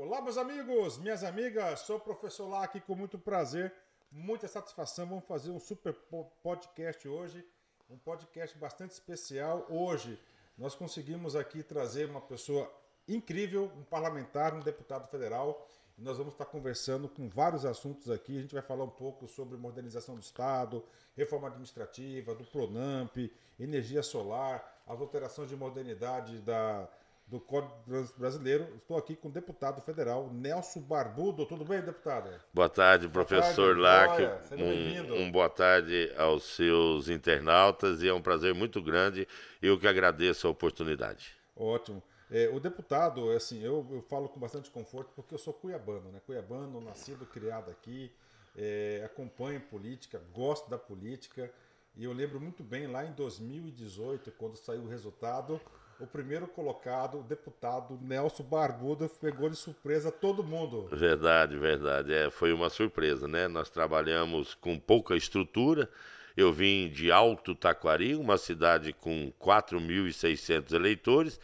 Olá, meus amigos, minhas amigas, sou o professor Lá aqui com muito prazer, muita satisfação. Vamos fazer um super podcast hoje, um podcast bastante especial. Hoje nós conseguimos aqui trazer uma pessoa incrível, um parlamentar, um deputado federal. E nós vamos estar conversando com vários assuntos aqui. A gente vai falar um pouco sobre modernização do Estado, reforma administrativa, do PRONAMP, energia solar, as alterações de modernidade da do Código Trânsito Brasileiro. Estou aqui com o deputado federal Nelson Barbudo. Tudo bem, deputado? Boa tarde, professor Lac. Um, um, boa tarde aos seus internautas e é um prazer muito grande. Eu que agradeço a oportunidade. Ótimo. É, o deputado, é assim, eu, eu, falo com bastante conforto porque eu sou cuiabano, né? Cuiabano, nascido, criado aqui, é, acompanho política, gosto da política. E eu lembro muito bem lá em 2018, quando saiu o resultado o primeiro colocado, o deputado Nelson Barbudo, pegou de surpresa todo mundo. Verdade, verdade. É, foi uma surpresa, né? Nós trabalhamos com pouca estrutura. Eu vim de Alto Taquari, uma cidade com 4.600 eleitores,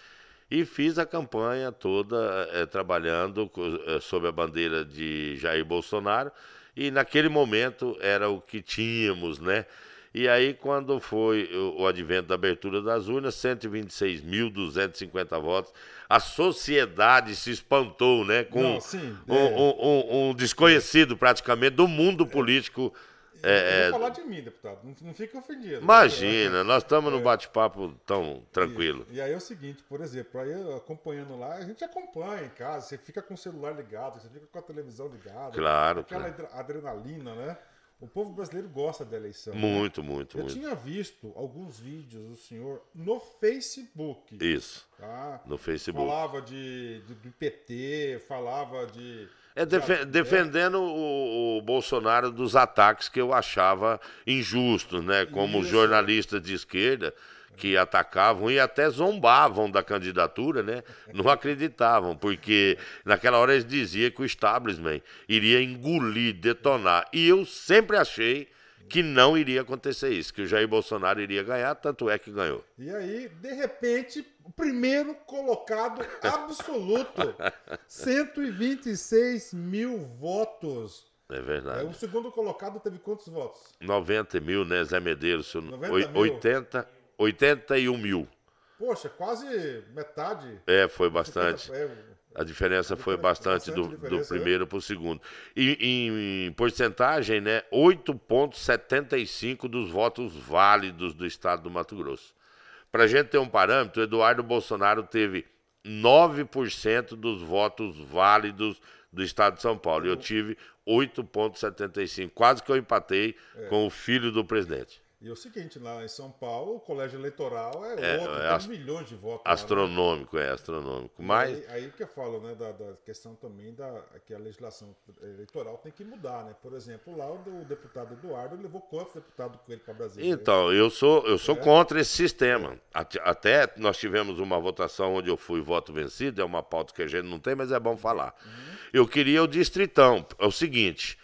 e fiz a campanha toda é, trabalhando é, sob a bandeira de Jair Bolsonaro. E naquele momento era o que tínhamos, né? E aí, quando foi o advento da abertura das urnas, 126.250 votos, a sociedade se espantou, né? Com Não, sim, um, é... um, um, um, desconhecido praticamente do mundo político. É, é... falar de mim, deputado. Não, fica ofendido. Imagina, né? nós estamos num é. bate-papo tão tranquilo. E, e, aí é o seguinte, por exemplo, aí acompanhando lá, a gente acompanha em casa, você fica com o celular ligado, você fica com a televisão ligada. Claro. Aquela claro. adrenalina, né? O povo brasileiro gosta da eleição. Né? Muito, né? muito, Eu muito. Eu tinha visto alguns vídeos do senhor no Facebook. Isso. Tá? No Facebook. Falava de, de do PT, falava de. É defendendo o, o, Bolsonaro dos ataques que eu achava injustos, né? Como Isso. jornalista de esquerda, que atacavam e até zombavam da candidatura, né? Não acreditavam, porque naquela hora eles diziam que o establishment iria engolir, detonar. E eu sempre achei que não iria acontecer isso, que o Jair Bolsonaro iria ganhar, tanto é que ganhou. E aí, de repente, o primeiro colocado absoluto, 126 mil votos. É verdade. É, o segundo colocado teve quantos votos? 90 mil, né, Zé Medeiros? 90 mil. 80 81 mil. Poxa, quase metade. É, foi bastante. A diferença foi bastante do, do é. primeiro para o segundo. E em, porcentagem, né, 8,75% dos votos válidos do estado do Mato Grosso. Para a gente ter um parâmetro, Eduardo Bolsonaro teve 9% dos votos válidos do estado de São Paulo. E eu tive 8,75%. Quase que eu empatei é. com o filho do presidente. E é o seguinte, lá em São Paulo, o colégio eleitoral é, é outro, é ast... milhões de votos. Astronômico, lá, né? é, astronômico. Mas... Aí, aí, que eu falo, né, da, da, questão também da que a legislação eleitoral tem que mudar, né? Por exemplo, lá o, deputado Eduardo levou quantos deputados com ele para Brasília? Então, eu sou, eu sou é? contra esse sistema. Até nós tivemos uma votação onde eu fui voto vencido, é uma pauta que a gente não tem, mas é bom falar. Uhum. Eu queria o distritão. É o seguinte,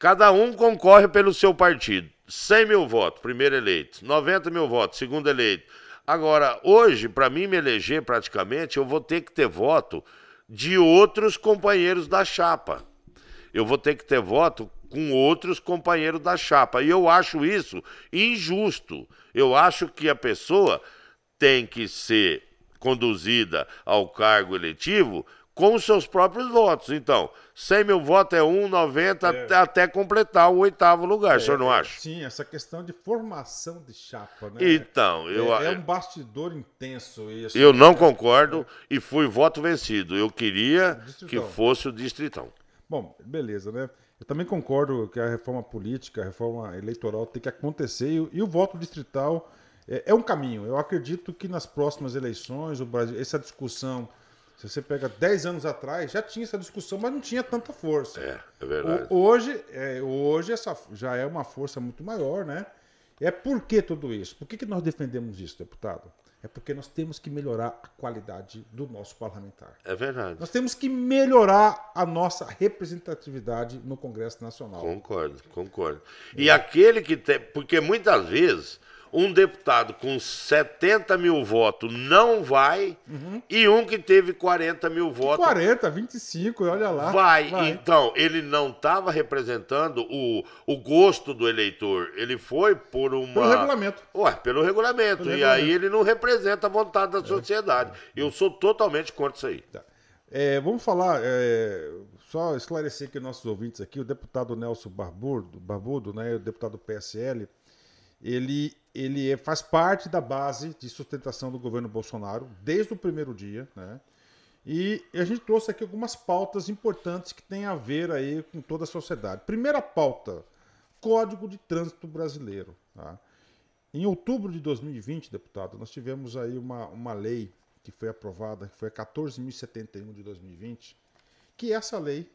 cada um concorre pelo seu partido. 100 mil votos, primeiro eleito, 90 mil votos, segundo eleito. Agora, hoje, para mim me eleger praticamente, eu vou ter que ter voto de outros companheiros da chapa. Eu vou ter que ter voto com outros companheiros da chapa. E eu acho isso injusto. Eu acho que a pessoa tem que ser conduzida ao cargo eletivo com os seus próprios votos. Então, 100 mil votos é 1,90 é. até completar o oitavo lugar, é, o senhor não é, acha? Sim, essa questão de formação de chapa, né? Então, eu. É, é um bastidor intenso isso. Eu não né? concordo é. e fui voto vencido. Eu queria que fosse o distritão. Bom, beleza, né? Eu também concordo que a reforma política, a reforma eleitoral tem que acontecer e, e o voto distrital é, é, um caminho. Eu acredito que nas próximas eleições, o Brasil, essa discussão se você pega 10 anos atrás, já tinha essa discussão, mas não tinha tanta força. É, é verdade. O, hoje, é, hoje essa já é uma força muito maior, né? É por que tudo isso? Por que, que nós defendemos isso, deputado? É porque nós temos que melhorar a qualidade do nosso parlamentar. É verdade. Nós temos que melhorar a nossa representatividade no Congresso Nacional. Concordo, concordo. E aquele que tem. Porque muitas vezes um deputado com 70 mil votos não vai uhum. e um que teve 40 mil votos. 40, 25, olha lá. Vai. vai. Então, ele não estava representando o, o gosto do eleitor. Ele foi por uma. Pelo regulamento. Ué, pelo regulamento. Pelo e regulamento. aí ele não representa a vontade da é. sociedade. É. Eu sou totalmente contra isso aí. Tá. É, vamos falar, é, só esclarecer que nossos ouvintes aqui, o deputado Nelson Barbudo, Barbudo né, o deputado PSL, ele, ele é, faz parte da base de sustentação do governo Bolsonaro desde o primeiro dia, né? E a gente trouxe aqui algumas pautas importantes que têm a ver aí com toda a sociedade. Primeira pauta, Código de Trânsito Brasileiro. Tá? Em outubro de 2020, deputado, nós tivemos aí uma, uma lei que foi aprovada, que foi a 14.071 de 2020, que essa lei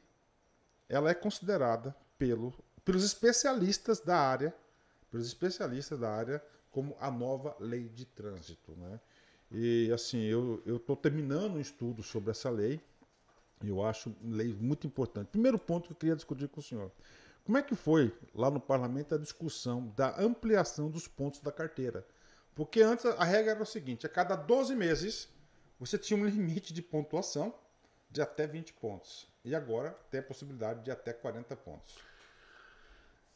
ela é considerada pelo, pelos especialistas da área pelos especialistas da área como a nova lei de trânsito. Né? E assim, eu estou terminando um estudo sobre essa lei, eu acho lei muito importante. Primeiro ponto que eu queria discutir com o senhor. Como é que foi lá no parlamento a discussão da ampliação dos pontos da carteira? Porque antes a regra era o seguinte: a cada 12 meses você tinha um limite de pontuação de até 20 pontos. E agora tem a possibilidade de até 40 pontos.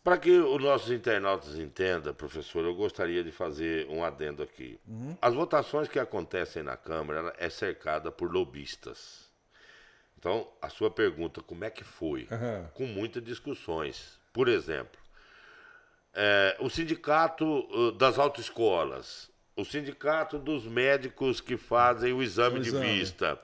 Para que os nossos internautas entendam, professor, eu gostaria de fazer um adendo aqui. Uhum. As votações que acontecem na Câmara é cercada por lobistas. Então, a sua pergunta, como é que foi? Uhum. Com muitas discussões. Por exemplo, é, o sindicato uh, das autoescolas, o sindicato dos médicos que fazem o exame, o exame. de vista.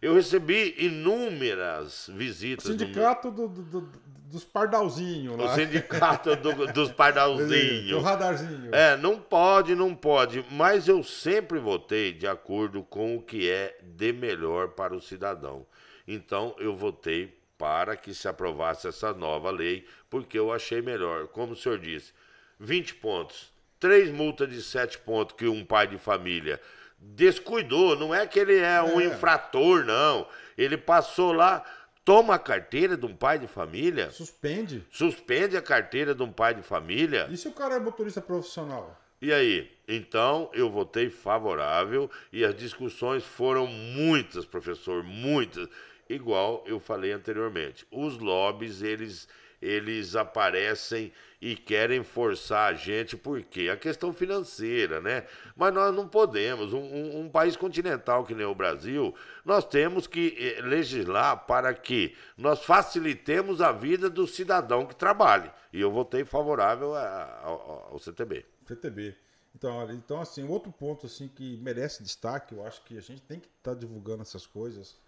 Eu recebi inúmeras visitas. O sindicato do, do, do, dos pardalzinhos lá. O sindicato do, dos pardalzinhos. Do radarzinho. É, não pode, não pode. Mas eu sempre votei de acordo com o que é de melhor para o cidadão. Então eu votei para que se aprovasse essa nova lei, porque eu achei melhor. Como o senhor disse, 20 pontos, três multas de 7 pontos que um pai de família descuidou, não é que ele é um é. infrator, não. Ele passou lá, toma a carteira de um pai de família. Suspende? Suspende a carteira de um pai de família. E se o cara é motorista profissional? E aí? Então eu votei favorável e as discussões foram muitas, professor, muitas. Igual eu falei anteriormente. Os lobbies, eles eles aparecem e querem forçar a gente, por quê? A questão financeira, né? Mas nós não podemos. Um, um, um país continental que nem o Brasil, nós temos que eh, legislar para que nós facilitemos a vida do cidadão que trabalhe. E eu votei favorável a, a, ao CTB. CTB. Então, então, assim, outro ponto assim que merece destaque, eu acho que a gente tem que estar tá divulgando essas coisas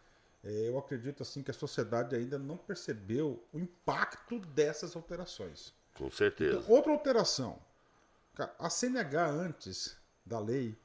é, eu acredito assim que a sociedade ainda não percebeu o impacto dessas alterações. Com certeza. Então, outra alteração. A CNH antes da lei,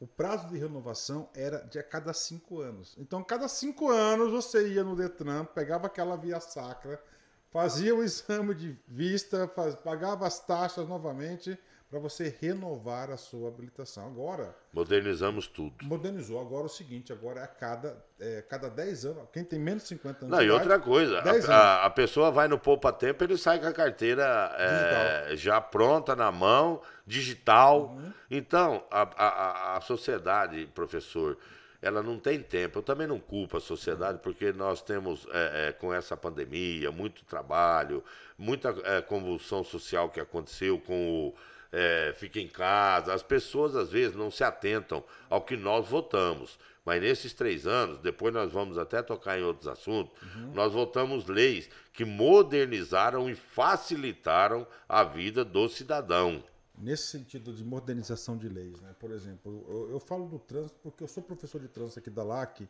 o prazo de renovação era de a cada cinco anos. Então, a cada cinco anos você ia no Detran, pegava aquela via sacra, fazia o exame de vista, faz, pagava as taxas novamente para você renovar a sua habilitação. Agora. Modernizamos tudo. Modernizou. Agora é o seguinte: agora é a cada, é, cada 10 anos. Quem tem menos de 50 anos. Não, e outra coisa: a, a, pessoa vai no Poupa Tempo, ele sai com a carteira é, já pronta na mão, digital. Uhum. Então, a, a sociedade, professor ela não tem tempo. Eu também não culpo a sociedade, porque nós temos, é, é, com essa pandemia, muito trabalho, muita é, convulsão social que aconteceu com o é, fica em casa. As pessoas, às vezes, não se atentam ao que nós votamos. Mas nesses três anos, depois nós vamos até tocar em outros assuntos, uhum. nós votamos leis que modernizaram e facilitaram a vida do cidadão. Nesse sentido de modernização de leis, né? por exemplo, eu, eu falo do trânsito porque eu sou professor de trânsito aqui da LAC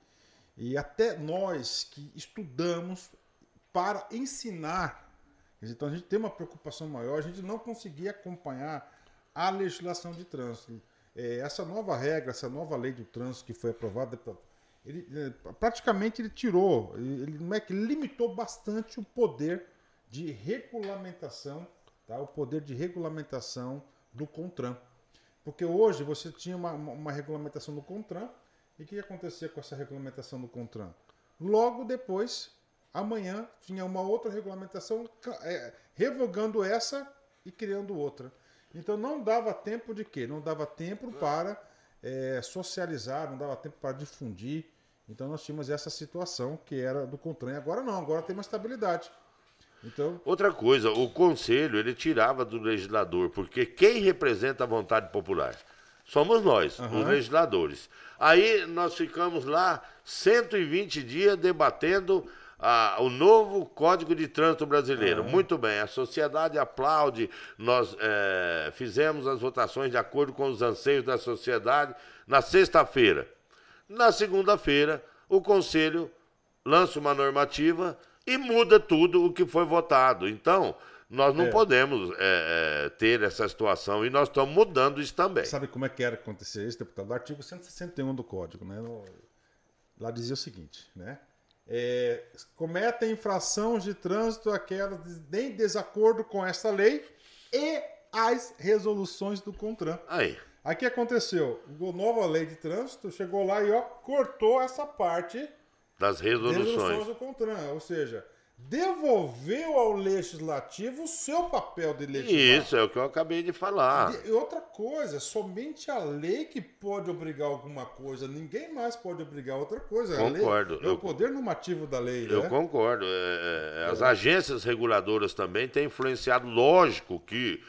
e até nós que estudamos para ensinar então a gente tem uma preocupação maior, a gente não conseguia acompanhar à legislação de trânsito. É, essa nova regra, essa nova lei do trânsito que foi aprovada, é, ele, é, praticamente ele tirou, ele não é que limitou bastante o poder de regulamentação, tá? o poder de regulamentação do CONTRAN. Porque hoje você tinha uma, uma, uma regulamentação do CONTRAN, e o que acontecia com essa regulamentação do CONTRAN? Logo depois, amanhã, tinha uma outra regulamentação é, revogando essa e criando outra. Então não dava tempo de quê? Não dava tempo para é, socializar, não dava tempo para difundir. Então nós tínhamos essa situação que era do Contran. Agora não, agora tem uma estabilidade. Então... Outra coisa, o conselho ele tirava do legislador, porque quem representa a vontade popular? Somos nós, uhum. os legisladores. Aí nós ficamos lá 120 dias debatendo ah, o novo Código de Trânsito Brasileiro. Uhum. Muito bem, a sociedade aplaude. Nós é, fizemos as votações de acordo com os anseios da sociedade na sexta-feira. Na segunda-feira, o Conselho lança uma normativa e muda tudo o que foi votado. Então, nós não é. podemos é, é ter essa situação e nós estamos mudando isso também. Sabe como é que era acontecer isso, deputado? artigo 161 do Código, né? Lá dizia o seguinte, né? é, cometem infrações de trânsito aquelas em desacordo com esta lei e as resoluções do CONTRAN. Aí. Aqui aconteceu, a nova lei de trânsito chegou lá e ó, cortou essa parte das resoluções, resoluções do CONTRAN, ou seja, devolveu ao legislativo o seu papel de legislar. Isso é o que eu acabei de falar. E outra coisa, somente a lei que pode obrigar alguma coisa, ninguém mais pode obrigar outra coisa. Concordo. é o poder normativo da lei. Eu né? concordo. É, é, é as é. agências reguladoras também têm influenciado, lógico, que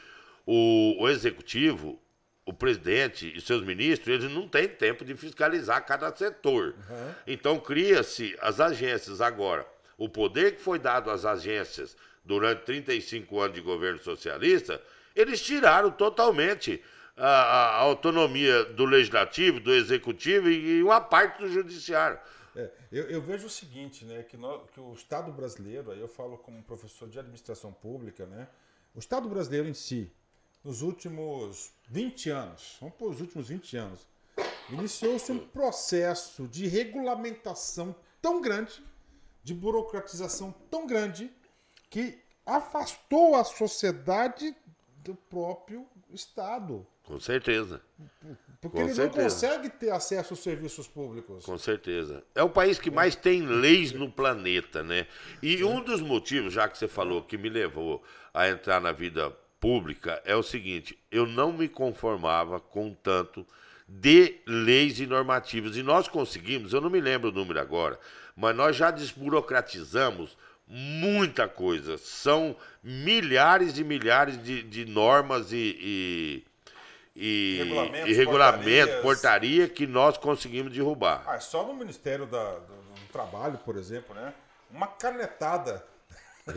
o, o executivo o presidente e seus ministros, eles não têm tempo de fiscalizar cada setor. Uhum. Então, cria-se as agências agora. O poder que foi dado às agências durante 35 anos de governo socialista, eles tiraram totalmente a, a autonomia do legislativo, do executivo e uma parte do judiciário. É, eu, eu, vejo o seguinte, né, que, que o Estado brasileiro, aí eu falo como professor de administração pública, né, o Estado brasileiro em si, nos últimos 20 anos, vamos para os últimos 20 anos, iniciou-se um processo de regulamentação tão grande de burocratização tão grande que afastou a sociedade do próprio Estado. Com certeza. Porque Com ele certeza. não consegue ter acesso aos serviços públicos. Com certeza. É o país que mais tem leis no planeta, né? E é. um dos motivos, já que você falou, que me levou a entrar na vida pública é o seguinte: eu não me conformava com tanto de leis e normativas. E nós conseguimos, eu não me lembro o número agora, mas nós já desburocratizamos muita coisa. São milhares e milhares de, de normas e, e, regulamentos, e regulamento, portaria que nós conseguimos derrubar. Ah, só no Ministério da, do, do Trabalho, por exemplo, né? Uma canetada.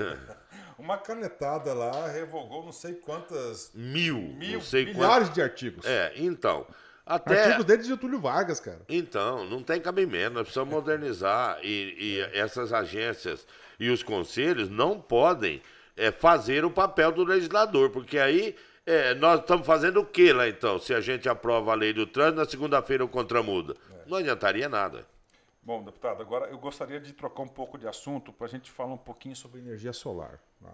Uma canetada lá revogou não sei quantas. Mil. mil não sei milhares de artigos. É, então. Até... Artigos dele de Vargas, cara. Então, não tem cabimento, nós precisamos modernizar. E, e essas agências e os conselhos não podem é, fazer o papel do legislador, porque aí é, nós estamos fazendo o que lá então? Se a gente aprova a lei do trânsito, na segunda-feira o contramuda. É. Não adiantaria nada. Bom, deputado, agora eu gostaria de trocar um pouco de assunto para a gente falar um pouquinho sobre energia solar. Né?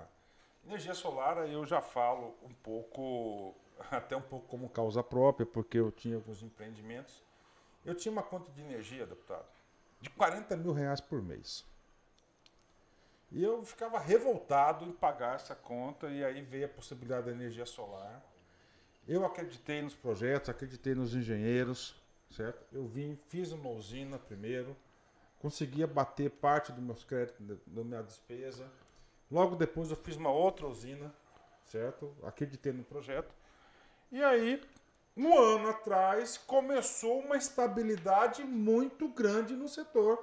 Energia solar, eu já falo um pouco até um pouco como causa própria, porque eu tinha alguns empreendimentos. Eu tinha uma conta de energia, deputado, de 40 mil reais por mês. E eu ficava revoltado em pagar essa conta, e aí veio a possibilidade da energia solar. Eu acreditei nos projetos, acreditei nos engenheiros, certo? Eu vim, fiz uma usina primeiro, conseguia bater parte dos meus créditos, da minha despesa. Logo depois eu fiz uma outra usina, certo? Acreditei no projeto. E aí, um ano atrás, começou uma estabilidade muito grande no setor.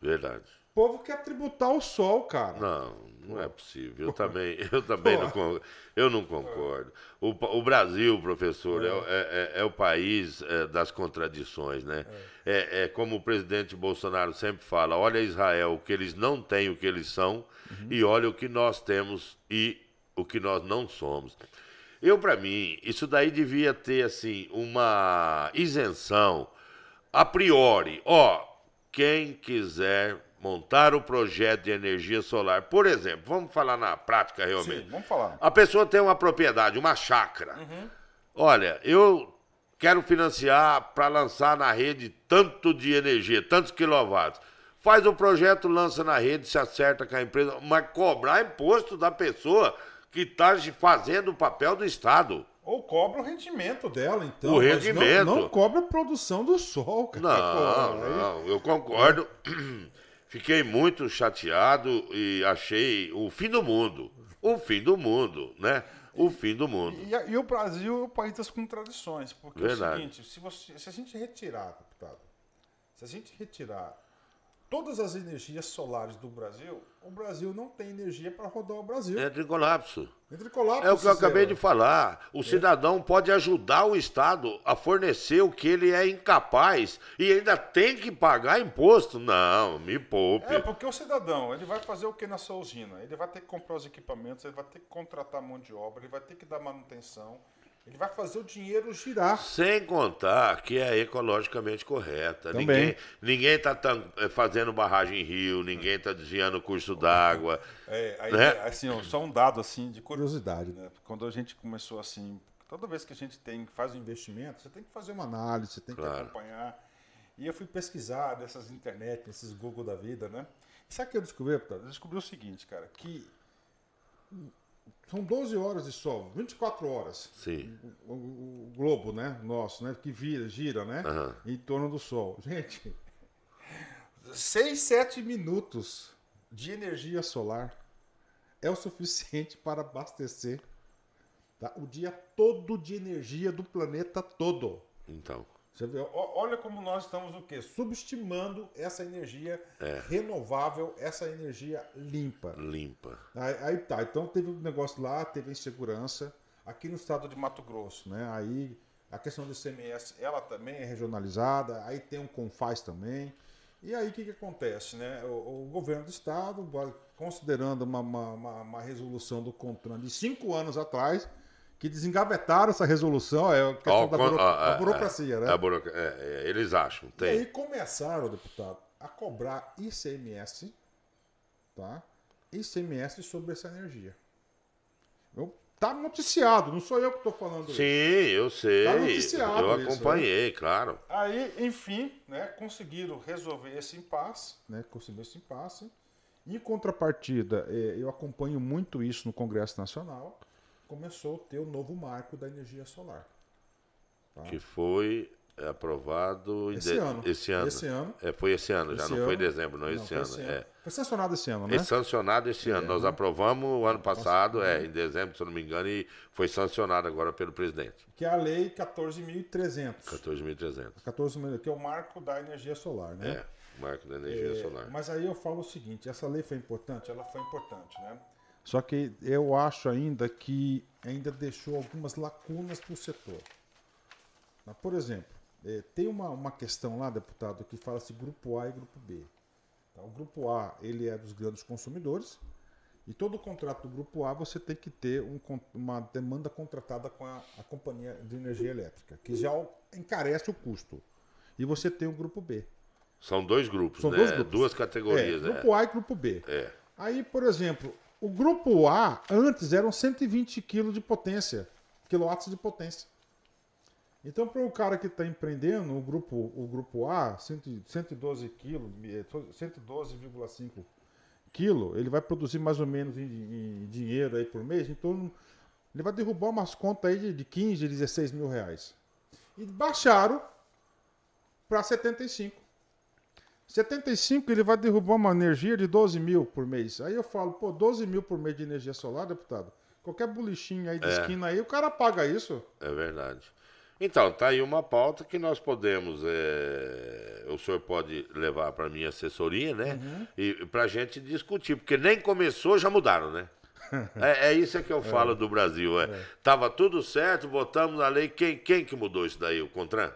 Verdade. O povo quer tributar o sol, cara. Não, não é possível. Eu também, eu também não, eu não concordo. O, o Brasil, professor, é, é, é, é o país das contradições, né? É. como o presidente Bolsonaro sempre fala: olha Israel, o que eles não têm, o que eles são, uhum. e olha o que nós temos e o que nós não somos. Eu, para mim, isso daí devia ter, assim, uma isenção a priori. Ó, quem quiser montar o projeto de energia solar, por exemplo, vamos falar na prática realmente. Sim, vamos falar. A pessoa tem uma propriedade, uma chácara. Uhum. Olha, eu quero financiar para lançar na rede tanto de energia, tantos quilowatts. Faz o projeto, lança na rede, se acerta com a empresa, mas cobrar imposto da pessoa que está fazendo o papel do Estado. Ou cobra o rendimento dela, então. O rendimento. Não, não, cobra a produção do sol, cara. Não, Pô, não, eu concordo. Fiquei muito chateado e achei o fim do mundo. O fim do mundo, né? O fim do mundo. E, e, e o Brasil é o país das contradições. Porque Verdade. é o seguinte, se, você, se a gente retirar, deputado, se a gente retirar todas as energias solares do Brasil, o Brasil não tem energia para rodar o Brasil. Entra em colapso. Entra em colapso. É o que eu acabei de falar. O é. cidadão pode ajudar o Estado a fornecer o que ele é incapaz e ainda tem que pagar imposto. Não, me poupe. É, porque o cidadão, ele vai fazer o que na sua usina? Ele vai ter que comprar os equipamentos, ele vai ter que contratar mão de obra, ele vai ter que dar manutenção ele vai fazer o dinheiro girar. Sem contar que é ecologicamente correta. Também. Ninguém está eh, fazendo barragem em rio, ninguém está desviando o custo d'água. É, aí, né? assim, só um dado assim de curiosidade, né? Quando a gente começou assim, toda vez que a gente tem faz um investimento, você tem que fazer uma análise, você tem claro. que acompanhar. E eu fui pesquisar nessas internet, nesses Google da vida, né? E sabe o que eu descobri, Eu descobri o seguinte, cara, que são 12 horas de sol, 24 horas. Sim. O, o, o globo, né? Nosso, né? Que vira, gira, né? Uhum. Em torno do sol. Gente, 6, 7 minutos de energia solar é o suficiente para abastecer tá? o dia todo de energia do planeta todo. Então. Você vê, olha como nós estamos o quê? Subestimando essa energia é. renovável, essa energia limpa. Limpa. Aí, aí, tá, então teve um negócio lá, teve insegurança. Aqui no estado de Mato Grosso, né? Aí a questão do ICMS, ela também é regionalizada, aí tem um CONFAS também. E aí o que, que acontece, né? O, o governo do estado, considerando uma, uma, uma, uma resolução do CONTRAN de cinco anos atrás, que desengavetaram essa resolução, é a questão oh, da buro, a, é, é, burocracia, né? É, é, eles acham, tem. E aí começaram, deputado, a cobrar ICMS, tá? ICMS sobre essa energia. Eu, tá noticiado, não sou eu que estou falando Sim, isso. eu sei. Tá noticiado Eu acompanhei, isso, né? claro. Aí, enfim, né, conseguiram resolver esse impasse, né? Conseguiram esse impasse. Em contrapartida, eu acompanho muito isso no Congresso Nacional começou a ter o novo marco da energia solar. Tá? Que foi aprovado esse, de... ano. esse ano. Esse ano. É, foi esse ano, já não foi foi dezembro, não, não esse ano. Esse é. ano. É. Foi sancionado esse ano, né? Foi é sancionado esse ano. Nós né? aprovamos o ano passado, Nossa, é, em dezembro, se eu não me engano, e foi sancionado agora pelo presidente. Que é a Lei 14.300. 14.300. 14.300, que é o marco da energia solar, né? É, o marco da energia é, solar. Mas aí eu falo o seguinte, essa lei foi importante? Ela foi importante, né? Só que eu acho ainda que ainda deixou algumas lacunas para o setor. Por exemplo, eh, tem uma, uma questão lá, deputado, que fala-se grupo A e grupo B. Tá, o grupo A ele é dos grandes consumidores e todo o contrato do grupo A você tem que ter um, uma demanda contratada com a, a companhia de energia elétrica, que já encarece o custo. E você tem o grupo B. São dois grupos, São né? Dois grupos. Duas categorias, é, né? Grupo A e grupo B. É. Aí, por exemplo, o grupo A antes eram 120 kg de potência, quilowatts de potência. Então, para o cara que está empreendendo, o grupo, o grupo A, 112 kg, 112,5 eh, kg, ele vai produzir mais ou menos em, em, dinheiro aí por mês, então ele vai derrubar umas contas aí de, de 15, 16 mil reais. E baixaram para 75. 75 ele vai derrubar uma energia de 12 mil por mês. Aí eu falo, pô, 12 mil por mês de energia solar, deputado? Qualquer bolichinho aí de é. esquina aí, o cara paga isso. É verdade. Então, tá aí uma pauta que nós podemos. É... O senhor pode levar para minha assessoria, né? Uhum. E para gente discutir, porque nem começou, já mudaram, né? É, é isso é que eu falo é. do Brasil. É. é. Tava tudo certo, votamos a lei. Quem, quem que mudou isso daí? O Contran?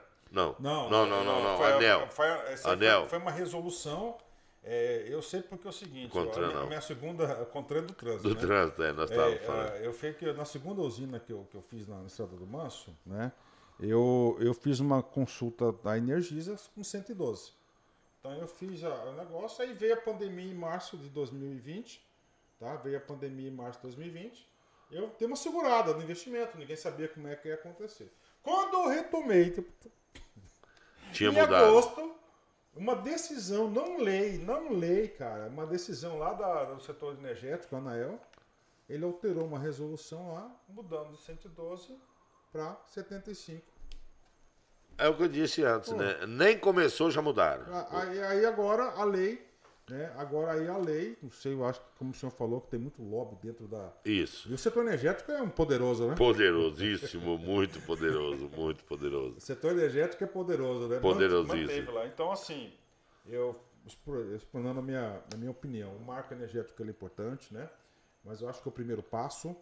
Não. Não, não, não, não. não. Foi, Anel. Foi, Anel. Foi, foi, uma resolução. É, eu sei porque é o seguinte, Contra, a, minha, a minha segunda, contra é do trânsito. Do né? trânsito, é, nós estávamos é, falando. Ah, eu fui que na segunda usina que eu, que eu fiz na, na Estrada do Manso, né? Eu, eu fiz uma consulta da Energisa com 112. Então eu fiz o negócio, aí veio a pandemia em março de 2020, tá? Veio a pandemia em março de 2020. Eu dei uma segurada no investimento, ninguém sabia como é que ia acontecer. Quando eu retomei, tipo, tinha em mudado. agosto, uma decisão, não lei, não lei, cara, uma decisão lá da, do setor energético, a ANAEL, ele alterou uma resolução lá, mudando de 112 para 75. É o que eu disse antes, Pô. né? Nem começou, já mudaram. Aí, aí agora a lei é, agora aí a lei, não sei, eu acho que como o senhor falou, que tem muito lobby dentro da. Isso. E o setor energético é um poderoso, né? Poderosíssimo, muito poderoso, muito poderoso. O setor energético é poderoso, né? Poderosíssimo. Lá. Então, assim, eu explanando a minha, a minha opinião, o marco energético é importante, né? Mas eu acho que o primeiro passo.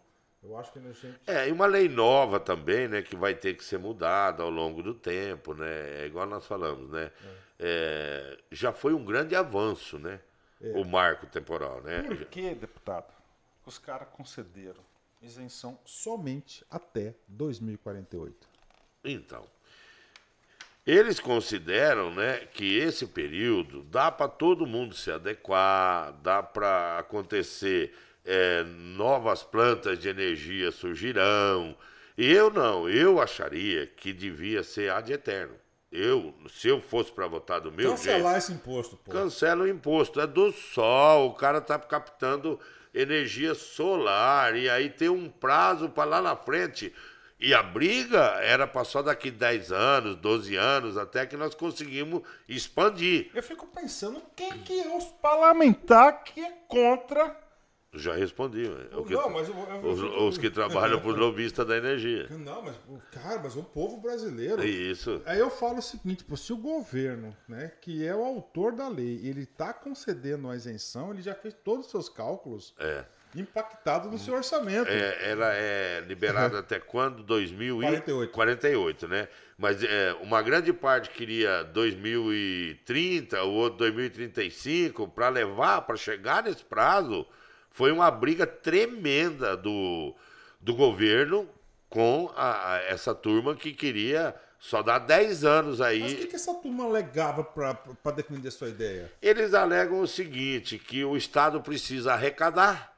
Eu acho que gente... É, e uma lei nova também, né, que vai ter que ser mudada ao longo do tempo, né? É igual nós falamos, né? É. É, já foi um grande avanço, né? É. O marco temporal, né? Por que, deputado, os caras concederam isenção somente até 2048? Então, eles consideram né, que esse período dá para todo mundo se adequar, dá para acontecer é, novas plantas de energia surgirão. E eu não, eu acharia que devia ser ad eterno. Eu, se eu fosse para votar do meu Cancelar jeito, esse imposto, pô. Cancela o imposto. É do sol, o cara tá captando energia solar e aí tem um prazo para lá na frente. E a briga era para só daqui 10 anos, 12 anos, até que nós conseguimos expandir. Eu fico pensando quem que é os parlamentar que é contra já respondi. Mas é o que, não, mas eu, eu, os, eu, os, que trabalham por lobista da energia. Não, mas, cara, mas o povo brasileiro. É isso. Aí eu falo o seguinte: tipo, se o governo, né, que é o autor da lei, ele está concedendo a isenção, ele já fez todos os seus cálculos. É. Impactado no seu orçamento. É, ela é liberada até quando? 2048. 48, né? Mas é, uma grande parte queria 2030, o outro 2035, para levar, para chegar nesse prazo. Foi uma briga tremenda do, do governo com a, a, essa turma que queria só dar 10 anos aí. Mas o que, que essa turma alegava para defender sua ideia? Eles alegam o seguinte: que o Estado precisa arrecadar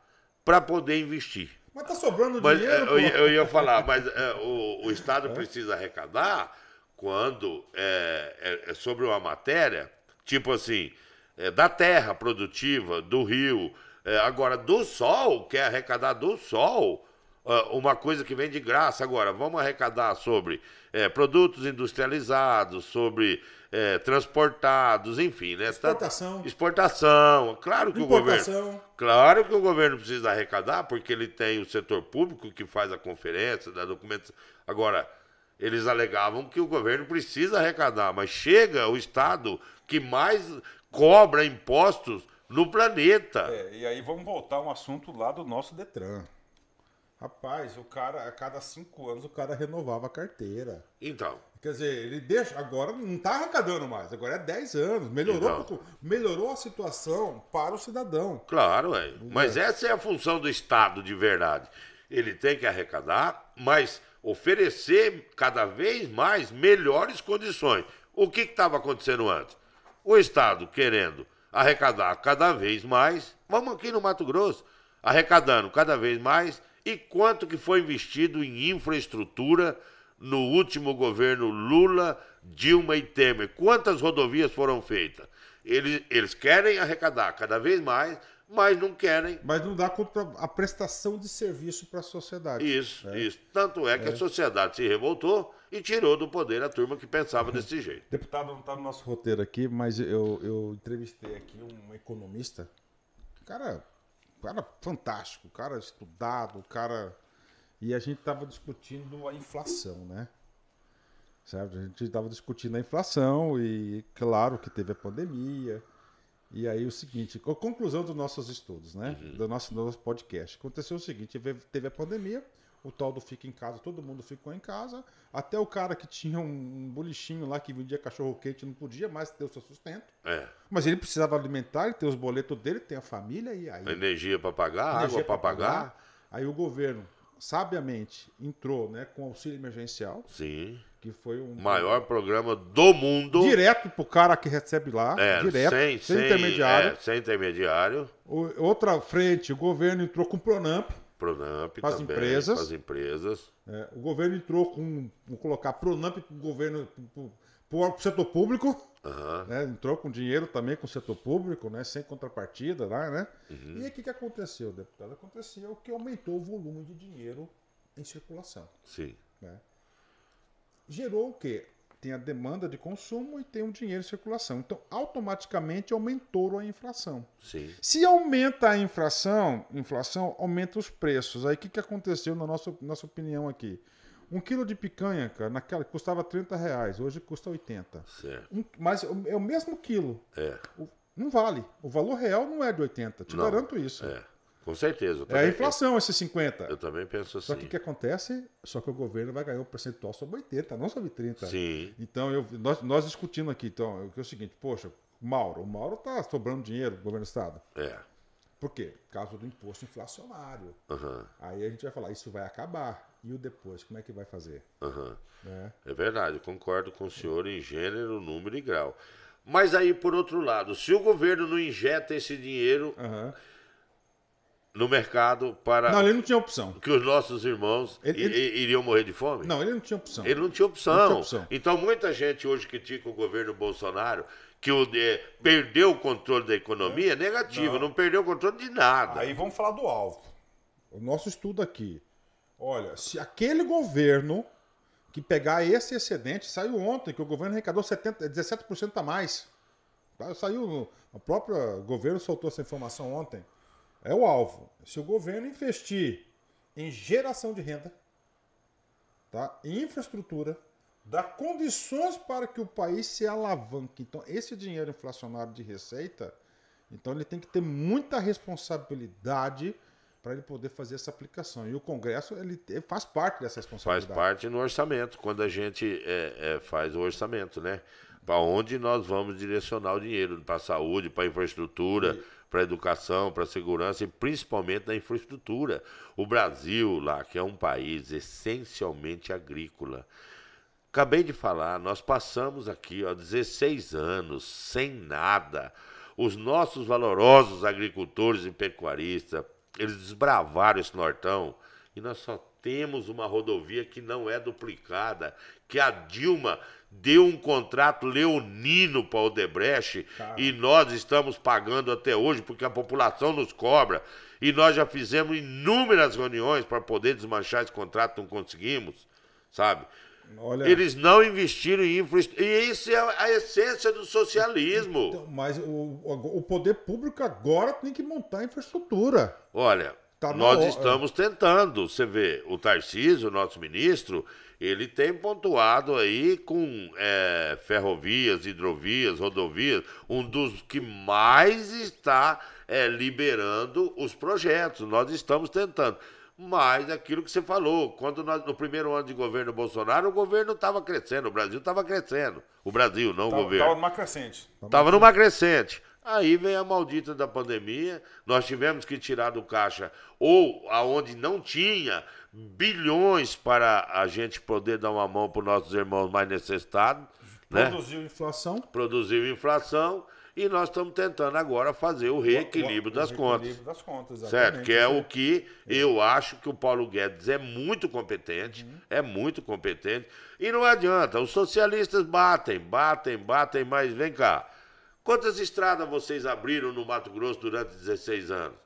para poder investir. Mas tá sobrando mas, dinheiro. É, eu, eu, ia falar, mas é, o, o, Estado é. precisa arrecadar quando é, é, é, sobre uma matéria, tipo assim, é, da terra produtiva, do rio, é, agora, do sol, quer arrecadar do sol é, uma coisa que vem de graça. Agora, vamos arrecadar sobre é, produtos industrializados, sobre é, transportados, enfim, né? Exportação. Exportação. Claro que Importação. o governo. Claro que o governo precisa arrecadar, porque ele tem o setor público que faz a conferência, da documentos Agora, eles alegavam que o governo precisa arrecadar, mas chega o Estado que mais cobra impostos no planeta. É, e aí vamos voltar a um assunto lá do nosso Detran. Rapaz, o cara, a cada cinco anos, o cara renovava a carteira. Então. Quer dizer, ele deixa. Agora não tá arrecadando mais, agora é 10 anos. Melhorou, então. melhorou a situação para o cidadão. Claro, é. Mas é. essa é a função do Estado de verdade. Ele tem que arrecadar, mas oferecer cada vez mais melhores condições. O que estava acontecendo antes? O Estado querendo arrecadar cada vez mais. Vamos aqui no Mato Grosso, arrecadando cada vez mais. E quanto que foi investido em infraestrutura no último governo Lula, Dilma e Temer? Quantas rodovias foram feitas? Eles, eles querem arrecadar cada vez mais, mas não querem. Mas não dá conta a prestação de serviço para a sociedade. Isso, né? isso. Tanto é que é. a sociedade se revoltou e tirou do poder a turma que pensava desse uhum. jeito. Deputado, não está no nosso roteiro aqui, mas eu, eu entrevistei aqui um economista, cara, cara fantástico, cara estudado, cara. E a gente estava discutindo a inflação, né? Certo? A gente estava discutindo a inflação e, claro, que teve a pandemia. E aí o seguinte, a conclusão dos nossos estudos, né? Uhum. Do, nosso, do nosso podcast. Aconteceu o seguinte, teve a pandemia, o tal do fica em casa, todo mundo ficou em casa. Até o cara que tinha um bolichinho lá que vendia cachorro quente não podia mais ter o seu sustento. É. Mas ele precisava alimentar, ele tem os boletos dele, tem a família e aí. energia para pagar, energia água para pagar. pagar. Aí o governo, sabiamente, entrou né, com auxílio emergencial. Sim. Que foi um. Maior programa do mundo. Direto pro cara que recebe lá. É, direto, sem, sem, sem intermediário. É, sem intermediário. O, outra frente, o governo entrou com o Pronamp. Pronamp para as também, empresas. Para as empresas. É, o governo entrou com, vou colocar Pronamp para o governo, para o setor público. Uhum. Né? Entrou com dinheiro também com o setor público, né? sem contrapartida lá, né? Uhum. E aí o que, que aconteceu, deputado? Aconteceu que aumentou o volume de dinheiro em circulação. Sim. Né? Gerou o quê? tem a demanda de consumo e tem o dinheiro em circulação. Então, automaticamente aumentou a inflação. Sim. Se aumenta a inflação, inflação aumenta os preços. Aí o que, que aconteceu na nossa, nossa opinião aqui? Um quilo de picanha, cara, naquela custava 30 reais, hoje custa 80. Certo. Um, mas é, é o mesmo quilo. É. O, não vale. O valor real não é de 80. Te não. garanto isso. É. Com certeza. É a inflação penso. esses 50. Eu também penso assim. Só que assim. o que acontece? Só que o governo vai ganhar um percentual sobre 80, não sobre 30. Sim. Então, eu, nós, nós discutindo aqui, então, é o seguinte, poxa, Mauro, o Mauro tá sobrando dinheiro do governo do estado. É. Por quê? Por causa do imposto inflacionário. Uhum. Aí a gente vai falar, isso vai acabar. E o depois, como é que vai fazer? Uhum. É. é verdade, concordo com o senhor em gênero, número e grau. Mas aí, por outro lado, se o governo não injeta esse dinheiro, uhum no mercado para. Não, ele não tinha opção. Que os nossos irmãos ele, ele... iriam morrer de fome? Não, ele não tinha opção. Ele não tinha opção. Não tinha opção. Então, muita gente hoje critica o governo Bolsonaro que o, de eh, perdeu o controle da economia, é negativo, não. não perdeu o controle de nada. Aí vamos falar do alvo. O nosso estudo aqui. Olha, se aquele governo que pegar esse excedente, saiu ontem que o governo arrecadou 70, 17% a mais. Tá, saiu, o próprio governo soltou essa informação ontem é o alvo. Se o governo investir em geração de renda, tá? em infraestrutura, dá condições para que o país se alavanque. Então, esse dinheiro inflacionário de receita, então ele tem que ter muita responsabilidade para ele poder fazer essa aplicação. E o Congresso ele faz parte dessa responsabilidade. Faz parte no orçamento, quando a gente é, é, faz o orçamento, né? Para onde nós vamos direcionar o dinheiro? Para a saúde, para a infraestrutura. E para a educação, para a segurança e principalmente na infraestrutura. O Brasil, lá, que é um país essencialmente agrícola. Acabei de falar, nós passamos aqui ó, 16 anos sem nada. Os nossos valorosos agricultores e pecuaristas, eles desbravaram esse nortão e nós só temos uma rodovia que não é duplicada, que é a Dilma deu um contrato leonino para Odebrecht Caramba. e nós estamos pagando até hoje porque a população nos cobra. E nós já fizemos inúmeras reuniões para poder desmanchar esse contrato, não conseguimos, sabe? Olha... Eles não investiram em infraestrutura. E isso é a essência do socialismo. Então, mas o, o poder público agora tem que montar infraestrutura. Olha, Tá nós no... estamos tentando. Você vê, o Tarcísio, nosso ministro, ele tem pontuado aí com é, ferrovias, hidrovias, rodovias, um dos que mais está é, liberando os projetos. Nós estamos tentando. Mas aquilo que você falou, quando nós, no primeiro ano de governo Bolsonaro, o governo estava crescendo, o Brasil estava crescendo. O Brasil, não tava, o governo. Estava numa crescente. Estava numa crescente. Aí vem a maldita da pandemia, nós tivemos que tirar do caixa, ou aonde não tinha, bilhões para a gente poder dar uma mão para os nossos irmãos mais necessitados. Né? Produziu né? inflação. Produziu inflação. E nós estamos tentando agora fazer o reequilíbrio das contas. das o reequilíbrio contas. das contas, Certo? Que é, é o que é. eu acho que o Paulo Guedes é muito competente, uhum. é muito competente. E não adianta, os socialistas batem, batem, batem, mas vem cá. Quantas estradas vocês abriram no Mato Grosso durante 16 anos?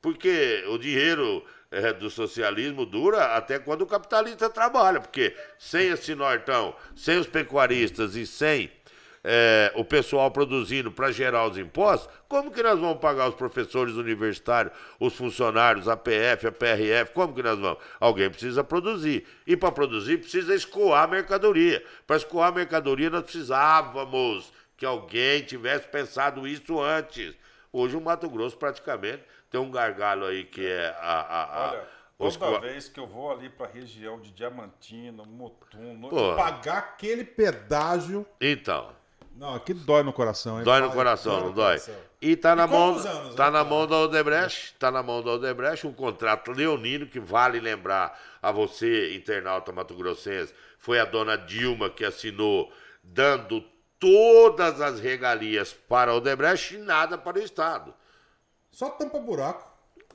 Porque o dinheiro é, do socialismo dura até quando o capitalista trabalha, porque sem esse nortão, sem os pecuaristas e sem é, o pessoal produzindo para gerar os impostos, como que nós vamos pagar os professores universitários, os funcionários, a PF, a PRF? Como que nós vamos? Alguém precisa produzir. E para produzir, precisa escoar a mercadoria. Para escoar a mercadoria, nós precisávamos que alguém tivesse pensado isso antes. Hoje o Mato Grosso praticamente tem um gargalo aí que é a. a, a Olha. Toda vez que eu vou ali para a região de Diamantina, Mutum, pagar aquele pedágio. Então. Não, aqui dói no coração, hein? Dói no coração, dói não dói. Coração. E tá na e mão, anos, tá né? na mão da Odebrecht, tá na mão da Odebrecht um contrato leonino que vale lembrar a você, internauta mato-grossense, foi a dona Dilma que assinou dando todas as regalias para a Odebrecht e nada para o Estado. Só tampa buraco.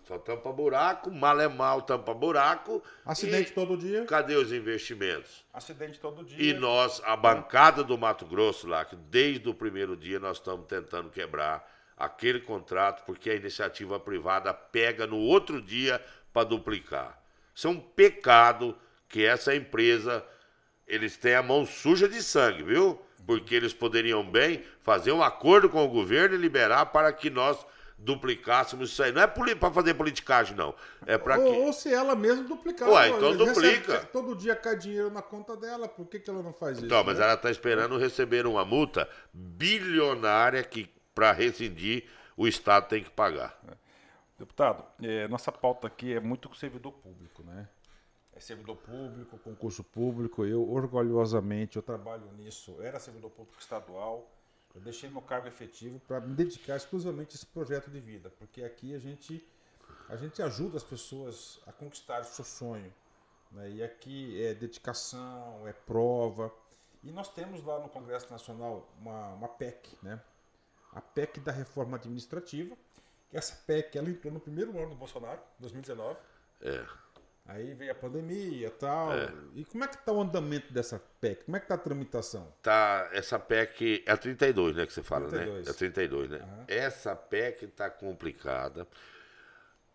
Só tampa buraco, mal é mal, tampa buraco. Acidente e... todo dia. Cadê os investimentos? Acidente todo dia. E nós, a bancada do Mato Grosso lá, que desde o primeiro dia nós estamos tentando quebrar aquele contrato, porque a iniciativa privada pega no outro dia para duplicar. Isso é um pecado que essa empresa, eles têm a mão suja de sangue, viu? Porque eles poderiam bem fazer um acordo com o governo e liberar para que nós duplicássemos isso aí. Não é para fazer politicagem, não. É para que... Ou se ela mesmo duplicar. Ué, então ela duplica. Recebe, todo dia cai dinheiro na conta dela, por que, que ela não faz isso? Então, mas né? ela está esperando receber uma multa bilionária que, para rescindir, o Estado tem que pagar. É. Deputado, é, nossa pauta aqui é muito servidor público, né? É servidor público, concurso público. Eu, orgulhosamente, eu trabalho nisso. Era servidor público estadual eu deixei meu cargo efetivo para me dedicar exclusivamente a esse projeto de vida, porque aqui a gente a gente ajuda as pessoas a conquistar o seu sonho. Né? E aqui é dedicação, é prova. E nós temos lá no Congresso Nacional uma, uma PEC, né? a PEC da reforma administrativa, que essa PEC ela entrou no primeiro ano do Bolsonaro, 2019. É. Aí veio a pandemia e tal. É. E como é que está o andamento dessa PEC? Como é que está a tramitação? Tá, essa PEC é a 32, né, que você fala, 32. né? É a 32, né? Uhum. Essa PEC está complicada.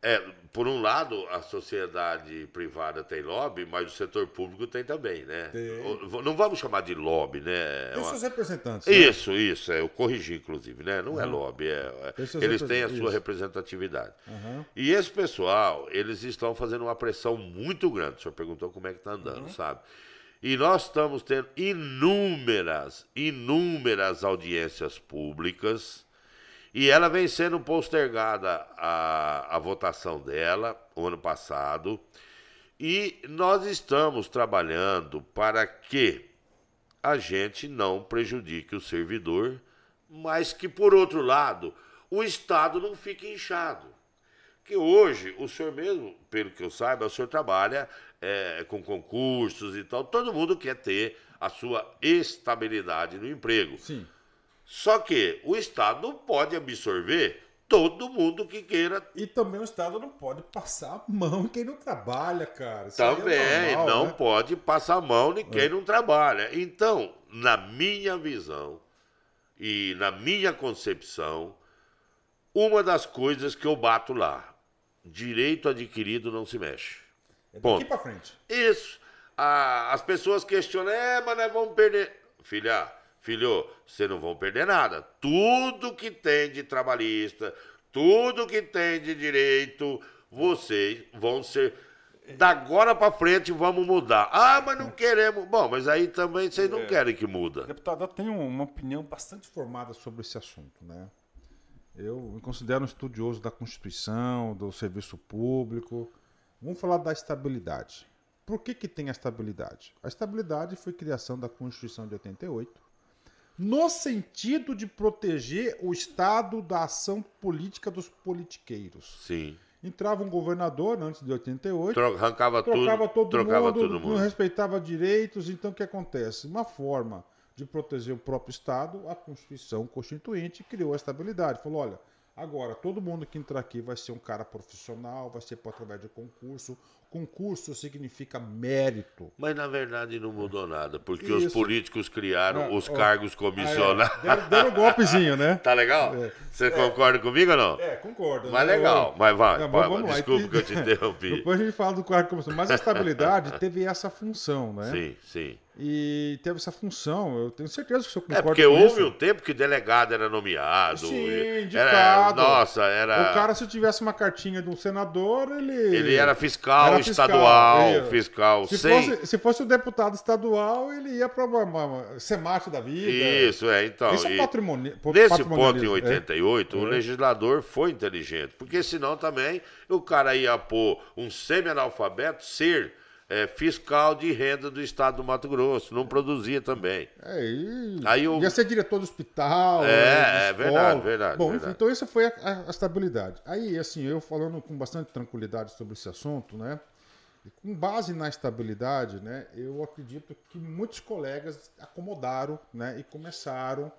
É, por um lado, a sociedade privada tem lobby, mas o setor público tem também, né? Tem. Não vamos chamar de lobby, né? É tem seus representantes. Isso, né? isso. É, eu corrigi, inclusive, né? Não é uhum. é lobby. É, eles têm a sua isso. representatividade. Uhum. E esse pessoal, eles estão fazendo uma pressão muito grande. O senhor perguntou como é que está andando, uhum. sabe? E nós estamos tendo inúmeras, inúmeras audiências públicas e ela vem sendo postergada a, a votação dela o ano passado. E nós estamos trabalhando para que a gente não prejudique o servidor, mas que, por outro lado, o Estado não fique inchado. Que hoje, o senhor mesmo, pelo que eu saiba, o senhor trabalha é, com concursos e tal. Todo mundo quer ter a sua estabilidade no emprego. Sim. Só que o Estado pode absorver todo mundo que queira. E também o Estado não pode passar a mão em quem não trabalha, cara. Isso é também, é normal, não né? pode passar a mão em quem é. não trabalha. Então, na minha visão e na minha concepção, uma das coisas que eu bato lá, direito adquirido não se mexe. É daqui para frente. Isso. Ah, as pessoas questionam, é, mas nós vamos perder. Filha, Filho, vocês não vão perder nada. Tudo que tem de trabalhista, tudo que tem de direito, vocês vão ser. Da agora para frente vamos mudar. Ah, mas não queremos. Bom, mas aí também vocês não é. querem que muda. Deputado, eu tenho uma opinião bastante formada sobre esse assunto, né? Eu me considero um estudioso da Constituição, do serviço público. Vamos falar da estabilidade. Por que, que tem a estabilidade? A estabilidade foi criação da Constituição de 88, no sentido de proteger o Estado da ação política dos politiqueiros. Sim. Entrava um governador né, antes de 88. Tro arrancava trocava tudo, todo trocava mundo, todo mundo. Não respeitava direitos. Então o que acontece? Uma forma de proteger o próprio Estado, a Constituição Constituinte criou a estabilidade. Falou: olha, Agora, todo mundo que entrar aqui vai ser um cara profissional, vai ser por através de concurso. Concurso significa mérito. Mas na verdade não mudou nada, porque Isso. os políticos criaram os ó, cargos é, comissionados. É, deram, um golpezinho, né? Tá legal? É. Você é, concorda comigo ou não? É, concordo. Mas né? legal, mas vai, não, vai, lá. desculpa que eu te interrompi. Depois a gente fala do cargo comissionário. Mas a estabilidade teve essa função, né? Sim, sim e teve essa função. Eu tenho certeza que o senhor é, concorda É porque houve isso. um tempo que delegado era nomeado. Sim, indicado. Era, nossa, era. O cara, se tivesse uma cartinha de um senador, ele. Ele era fiscal, era fiscal estadual, ele... fiscal. Se, sem... fosse, se fosse o deputado estadual, ele ia para uma, semate da vida. Isso, é, então. Isso é patrimônio. Nesse ponto, em 88, é. o é. legislador foi inteligente, porque senão também o cara ia pôr um semi-analfabeto ser é, fiscal de renda do estado do Mato Grosso, não produzia também. É, e... Aí Ia ser diretor do hospital. É, é, é verdade, verdade. Bom, verdade. então essa foi a, a, a estabilidade. Aí, assim, eu falando com bastante tranquilidade sobre esse assunto, né? E com base na estabilidade, né, eu acredito que muitos colegas acomodaram né, e começaram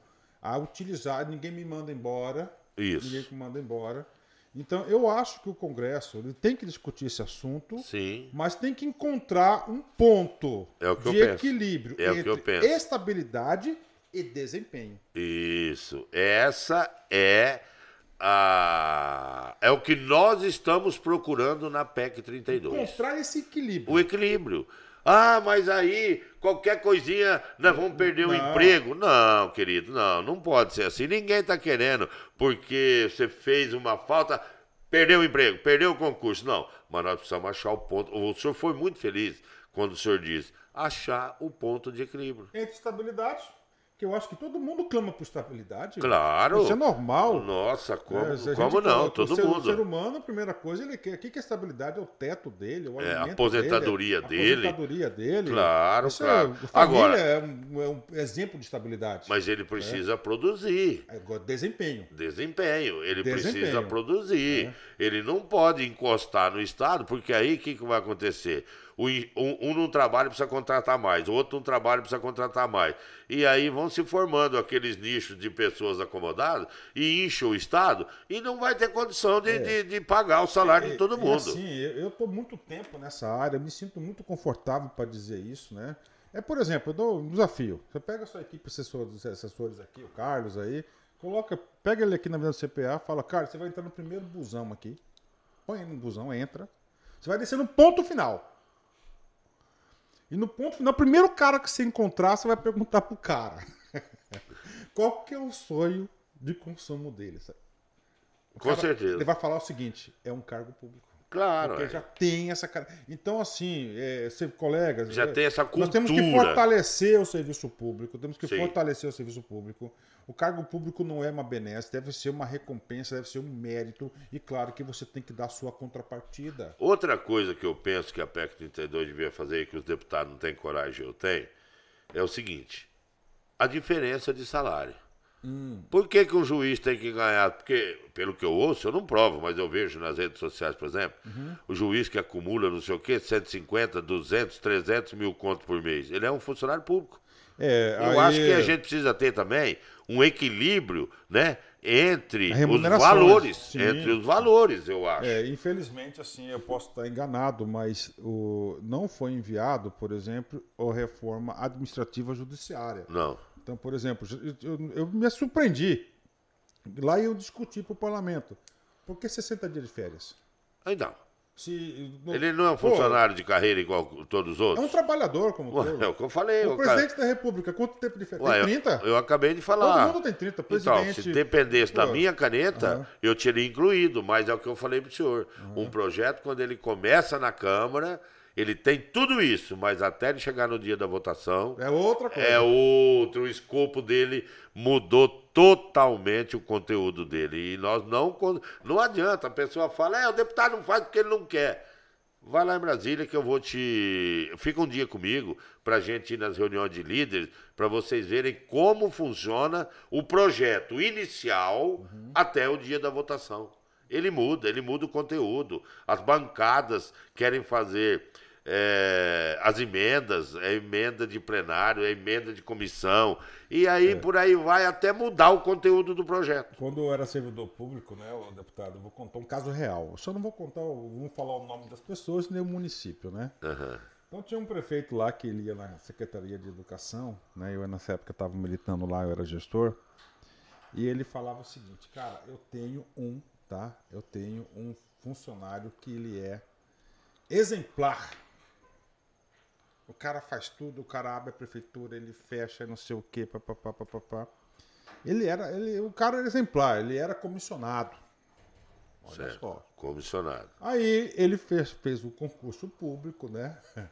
a utilizar. Ninguém me manda embora. Isso. Ninguém me manda embora. Então, eu acho que o Congresso ele tem que discutir esse assunto, Sim. mas tem que encontrar um ponto é de equilíbrio é entre estabilidade e desempenho. Isso. Essa é a é o que nós estamos procurando na PEC 32. Encontrar esse equilíbrio. O equilíbrio. Ah, mas aí qualquer coisinha nós vamos perder o um emprego. Não, querido, não, não pode ser assim. Ninguém está querendo porque você fez uma falta, perdeu o emprego, perdeu o concurso. Não, mas nós precisamos achar o ponto. O senhor foi muito feliz quando o senhor disse achar o ponto de equilíbrio. Entre estabilidade que eu acho que todo mundo clama por estabilidade. Claro. Isso é normal. Nossa, como, é, como não? Fala, todo ser, mundo. O ser humano, a primeira coisa, ele quer. O que é estabilidade? É o teto dele, é o é, a aposentadoria é dele. A aposentadoria dele. Claro, Isso é, claro. É, Agora, é um, é um, exemplo de estabilidade. Mas ele precisa produzir. Desempenho. Desempenho. Ele Desempenho. precisa produzir. Ele não pode encostar no Estado, porque aí o que, que vai acontecer? um não trabalha precisa contratar mais, outro não trabalha precisa contratar mais. E aí vão se formando aqueles nichos de pessoas acomodadas e incha o Estado e não vai ter condição de, é. de, de pagar o salário é, de todo é mundo. Assim, eu estou muito tempo nessa área, me sinto muito confortável para dizer isso, né? É, por exemplo, eu dou um desafio. Você pega a sua equipe assessores, assessores aqui, o Carlos aí, coloca, pega ele aqui na mesa do CPA, fala, cara, você vai entrar no primeiro busão aqui. Põe ele no busão, entra. Você vai descer no ponto final. E no ponto final, primeiro cara que você encontrar, você vai perguntar pro cara. Qual que é o sonho de consumo dele? Com certeza. Ele vai falar o seguinte: é um cargo público. Claro. Porque é. já tem essa cara. Então, assim, é, colegas. Já é, tem essa cultura. Nós temos que fortalecer o serviço público, temos que Sim. fortalecer o serviço público. O cargo público não é uma benesse, deve ser uma recompensa, deve ser um mérito. E claro que você tem que dar a sua contrapartida. Outra coisa que eu penso que a PEC 32 devia fazer, que os deputados não têm coragem, eu tenho, é o seguinte: a diferença de salário. Hum. Por que, que o juiz tem que ganhar? Porque, pelo que eu ouço, eu não provo, mas eu vejo nas redes sociais, por exemplo, uhum. o juiz que acumula não sei o quê, 150, 200, 300 mil contos por mês. Ele é um funcionário público. É, eu aí... acho que a é- gente precisa ter também um equilíbrio, né? Entre os valores. Sim. Entre os valores, eu acho. É, infelizmente, assim, eu posso estar enganado, mas o... não foi enviado, por exemplo, a reforma administrativa judiciária. Não então, por exemplo, eu, eu, eu me surpreendi. Lá eu discuti para o parlamento. Por que 60 dias de férias? Então. Se, no, ele não é um pô, funcionário de carreira igual todos os outros? É um trabalhador, como todos. todo. É o que eu falei. O presidente da República, quanto tempo de férias? Ué, tem 30? Eu, eu, acabei de falar. Todo mundo tem 30, presidente... Então, se dependesse pô. da minha caneta, eu teria incluído, mas é o que eu falei para o senhor. Um projeto, quando ele começa na Câmara ele tem tudo isso, mas até ele chegar no dia da votação. É outra coisa. É outro. O escopo dele mudou totalmente o conteúdo dele. E nós não. Não adianta. A pessoa fala, é, o deputado não faz porque ele não quer. Vai lá em Brasília que eu vou te. Fica um dia comigo para a gente ir nas reuniões de líderes, para vocês verem como funciona o projeto inicial uhum. até o dia da votação ele muda, ele muda o conteúdo. As bancadas querem fazer é, as emendas, é emenda de plenário, é emenda de comissão, e aí é. por aí vai até mudar o conteúdo do projeto. Quando eu era servidor público, né, deputado, eu vou contar um caso real. Eu só não vou contar, vou falar o nome das pessoas nem o município, né? Uhum. Então tinha um prefeito lá que ele ia na Secretaria de Educação, né? Eu nessa época estava militando lá, eu era gestor, e ele falava o seguinte, cara, eu tenho um, tá? Eu tenho um funcionário que ele é exemplar o cara faz tudo, o cara abre a prefeitura, ele fecha, não sei o quê, papapá, papapá. Ele era, ele, o cara era exemplar, ele era comissionado. Olha certo. só. Comissionado. Aí ele fez, fez o concurso público, né?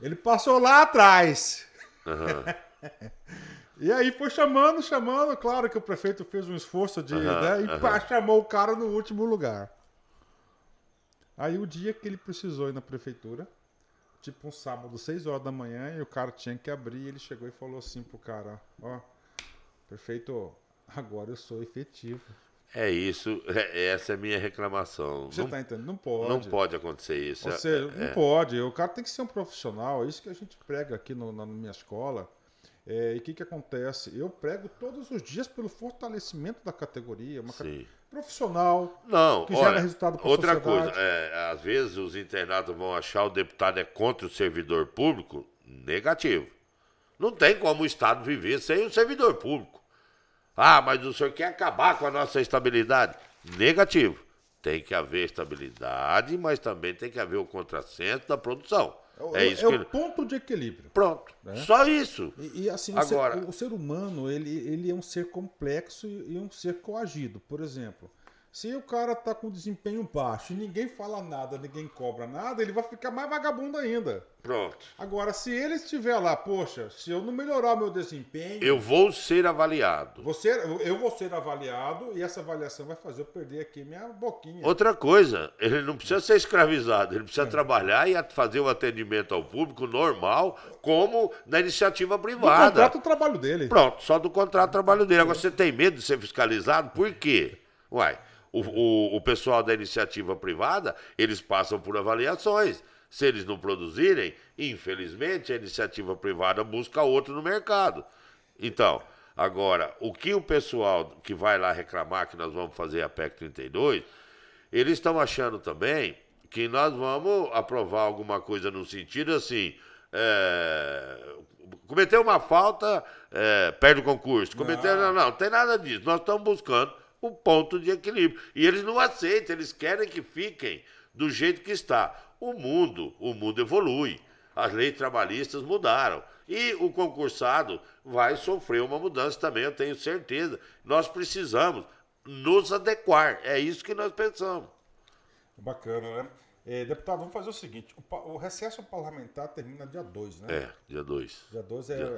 Ele passou lá atrás. Uhum. e aí foi chamando, chamando. Claro que o prefeito fez um esforço de. Uhum, né, e uhum. chamou o cara no último lugar. Aí o dia que ele precisou ir na prefeitura, tipo um sábado, 6 horas da manhã, e o cara tinha que abrir. ele chegou e falou assim pro cara: Ó, perfeito, agora eu sou efetivo. É isso, é, essa é a minha reclamação. Você não, tá entendendo? Não pode. Não pode acontecer isso. Ou é, seja, é, não é. pode. O cara tem que ser um profissional, é isso que a gente prega aqui no, na minha escola. É, e o que, que acontece? Eu prego todos os dias pelo fortalecimento da categoria. Uma, Sim profissional. Não, que olha, resultado para outra coisa, é, às vezes os internados vão achar o deputado é contra o servidor público, negativo. Não tem como o Estado viver sem o servidor público. Ah, mas o senhor quer acabar com a nossa estabilidade? Negativo. Tem que haver estabilidade, mas também tem que haver o contrassenso da produção. É, isso é o é é ponto de equilíbrio. Pronto. Né? Só isso. E, e assim, Agora... o, ser, o, ser, humano ele, ele é um ser complexo e, e um ser coagido. Por exemplo, se o cara tá com desempenho baixo e ninguém fala nada, ninguém cobra nada, ele vai ficar mais vagabundo ainda. Pronto. Agora, se ele estiver lá, poxa, se eu não melhorar meu desempenho. Eu vou ser avaliado. Você, eu vou ser avaliado e essa avaliação vai fazer eu perder aqui minha boquinha. Outra coisa, ele não precisa é. ser escravizado, ele precisa é. trabalhar e fazer o atendimento ao público normal, como na iniciativa privada. Do contrato do trabalho dele. Pronto, só do contrato do trabalho dele. Agora, é. você tem medo de ser fiscalizado? Por quê? Uai. O, o, o pessoal da iniciativa privada, eles passam por avaliações. Se eles não produzirem, infelizmente, a iniciativa privada busca outro no mercado. Então, agora, o que o pessoal que vai lá reclamar que nós vamos fazer a PEC 32, eles estão achando também que nós vamos aprovar alguma coisa no sentido assim. É, cometeu uma falta, é, perde o concurso. Cometeu, não. não, não, não tem nada disso. Nós estamos buscando o ponto de equilíbrio. E eles não aceitam, eles querem que fiquem do jeito que está. O mundo, o mundo evolui. As leis trabalhistas mudaram. E o concursado vai sofrer uma mudança também, eu tenho certeza. Nós precisamos nos adequar. É isso que nós pensamos. Bacana, né? É, deputado, vamos fazer o seguinte: o, o, recesso parlamentar termina dia 2, né? É, dia 2. Dia 2 é, dia...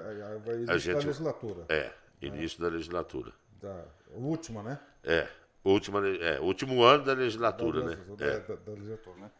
é, início da legislatura. É, início é. da legislatura. Da última, né? É, última, é, último ano da legislatura, da né? Da, é. da, da, legislatura, né?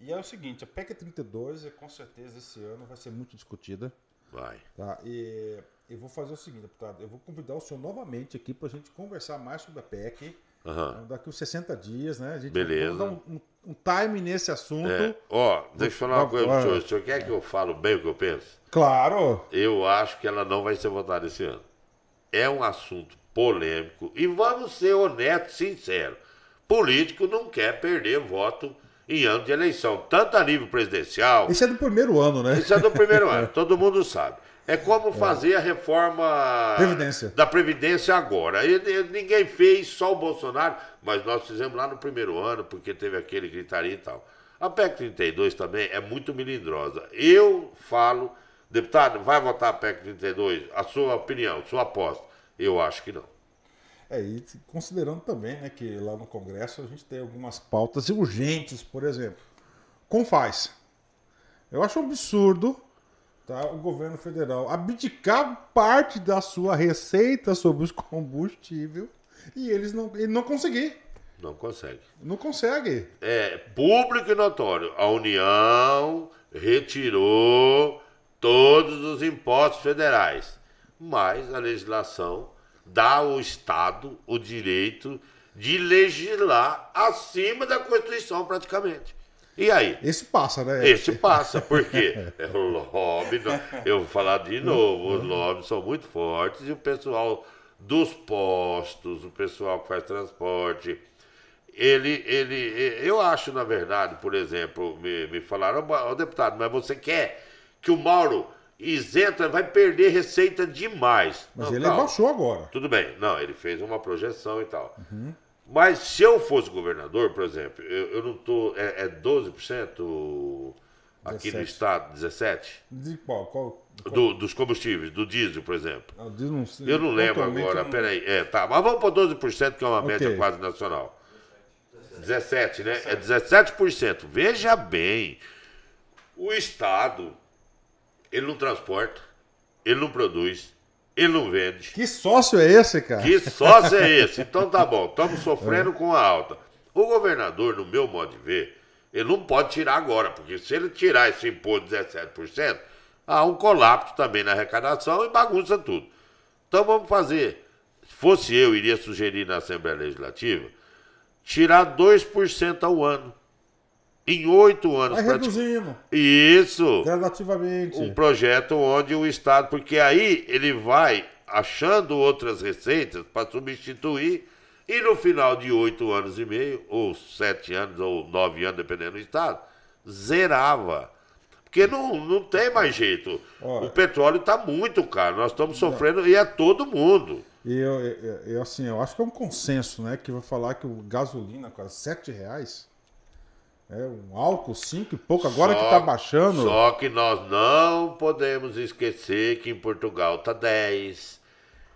E é o seguinte, a PEC 32, é, com certeza, esse ano vai ser muito discutida. Vai. Tá? E eu vou fazer o seguinte, deputado, eu vou convidar o senhor novamente aqui para a gente conversar mais sobre a PEC. Uhum. Então, daqui uns 60 dias, né? A gente Beleza. vai dar um, um, um time nesse assunto. É. Ó, deixa eu falar uma coisa senhor. O senhor quer que eu falo bem o que eu penso? Claro! Eu acho que ela não vai ser votada esse ano. É um assunto polêmico. E vamos ser honestos, sinceros. Político não quer perder voto em ano de eleição, tanto a nível presidencial. Isso é do primeiro ano, né? Isso é do primeiro ano, é. todo mundo sabe. É como é. fazer é. a reforma Previdência. da Previdência agora. E, e, ninguém fez, só o Bolsonaro, mas nós fizemos lá no primeiro ano, porque teve aquele gritaria e tal. A PEC 32 também é muito melindrosa. Eu falo, deputado, vai votar a PEC 32, a sua opinião, sua aposta. Eu acho que não. É, e considerando também né, que lá no Congresso a gente tem algumas pautas urgentes, por exemplo, faz. Eu acho um absurdo tá, o governo federal abdicar parte da sua receita sobre os combustíveis e eles não, ele não conseguir. Não consegue. Não consegue. É público e notório. A União retirou todos os impostos federais mas a legislação dá ao Estado o direito de legislar acima da Constituição, praticamente. E aí? Esse passa, né? Esse passa, porque é o lobby, eu vou falar de novo, os lobbies são muito fortes e o pessoal dos postos, o pessoal que faz transporte, ele, ele, eu acho, na verdade, por exemplo, me, me falaram, oh, deputado, mas você quer que o Mauro isenta, vai perder receita demais. Mas não, ele calma. baixou agora. Tudo bem, não, ele fez uma projeção e tal. Uhum. Mas se eu fosse governador, por exemplo, eu, eu não tô. É, é 12% aqui 17. no estado, 17? De qual? qual, qual? Do, dos combustíveis, do diesel, por exemplo. Ah, diesel não, eu não lembro é agora, não... peraí. É, tá, mas vamos para 12%, que é uma okay. média quase nacional. 17, né? 17. É 17%. Veja bem, o Estado ele não transporta, ele não produz, ele não vende. Que sócio é esse, cara? Que sócio é esse? Então tá bom, estamos sofrendo com a alta. O governador, no meu modo de ver, ele não pode tirar agora, porque se ele tirar esse imposto de 17%, há um colapso também na arrecadação e bagunça tudo. Então vamos fazer. Se fosse eu, iria sugerir na Assembleia Legislativa tirar 2% ao ano em oito anos. Vai reduzindo. Isso. Gradativamente. Um projeto onde o Estado, porque aí ele vai achando outras receitas para substituir e no final de oito anos e meio, ou sete anos, ou nove anos, dependendo do Estado, zerava. Porque não, não tem mais jeito. Olha, o petróleo está muito caro, nós estamos sofrendo e é todo mundo. E eu, eu, eu, assim, eu acho que é um consenso, né? Que vai falar que o gasolina, quase sete reais é um álcool cinco e pouco, agora só, que tá baixando. Só que nós não podemos esquecer que em Portugal tá 10,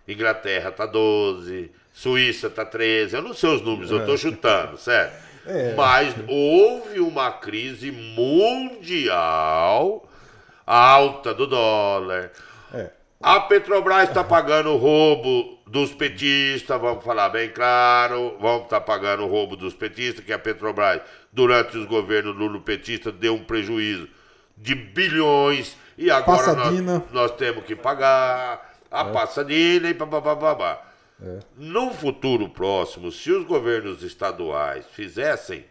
Inglaterra tá 12, Suíça tá 13. Eu não sei os números, é. eu tô é. chutando, certo? É. Mas houve uma crise mundial, alta do dólar, a Petrobras está pagando o roubo dos petistas, vamos falar bem claro, vamos estar tá pagando o roubo dos petistas, que a Petrobras, durante os governos Lula petista deu um prejuízo de bilhões e agora nós, nós, temos que pagar a é. passadina e babá. É. No futuro próximo, se os governos estaduais fizessem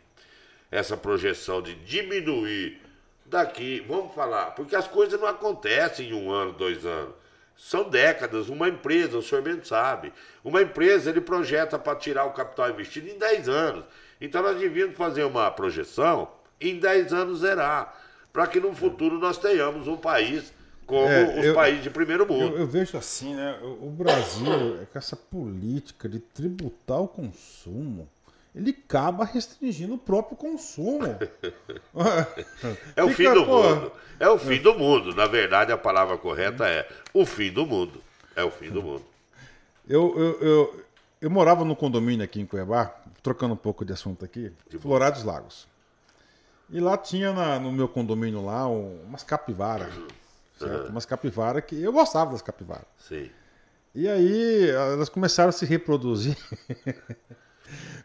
essa projeção de diminuir daqui, vamos falar, porque as coisas não acontecem em um ano, dois anos. São décadas. Uma empresa, o senhor bem sabe, uma empresa ele projeta para tirar o capital investido em 10 anos. Então nós devíamos fazer uma projeção em 10 anos zerar, para que no futuro nós tenhamos um país como é, os eu, países de primeiro mundo. Eu, eu, vejo assim, né? O Brasil, é com essa política de tributar o consumo, ele acaba restringindo o próprio consumo. é o Fica, fim do pô... mundo. É o fim do mundo. Na verdade, a palavra correta é o fim do mundo. É o fim do mundo. Eu, eu, eu, eu morava no condomínio aqui em Cuiabá, trocando um pouco de assunto aqui, de Florados Lagos. E lá tinha na, no meu condomínio lá um, umas capivaras. Uhum. Certo? Uhum. Umas capivaras que eu gostava das capivaras. Sim. E aí elas começaram a se reproduzir.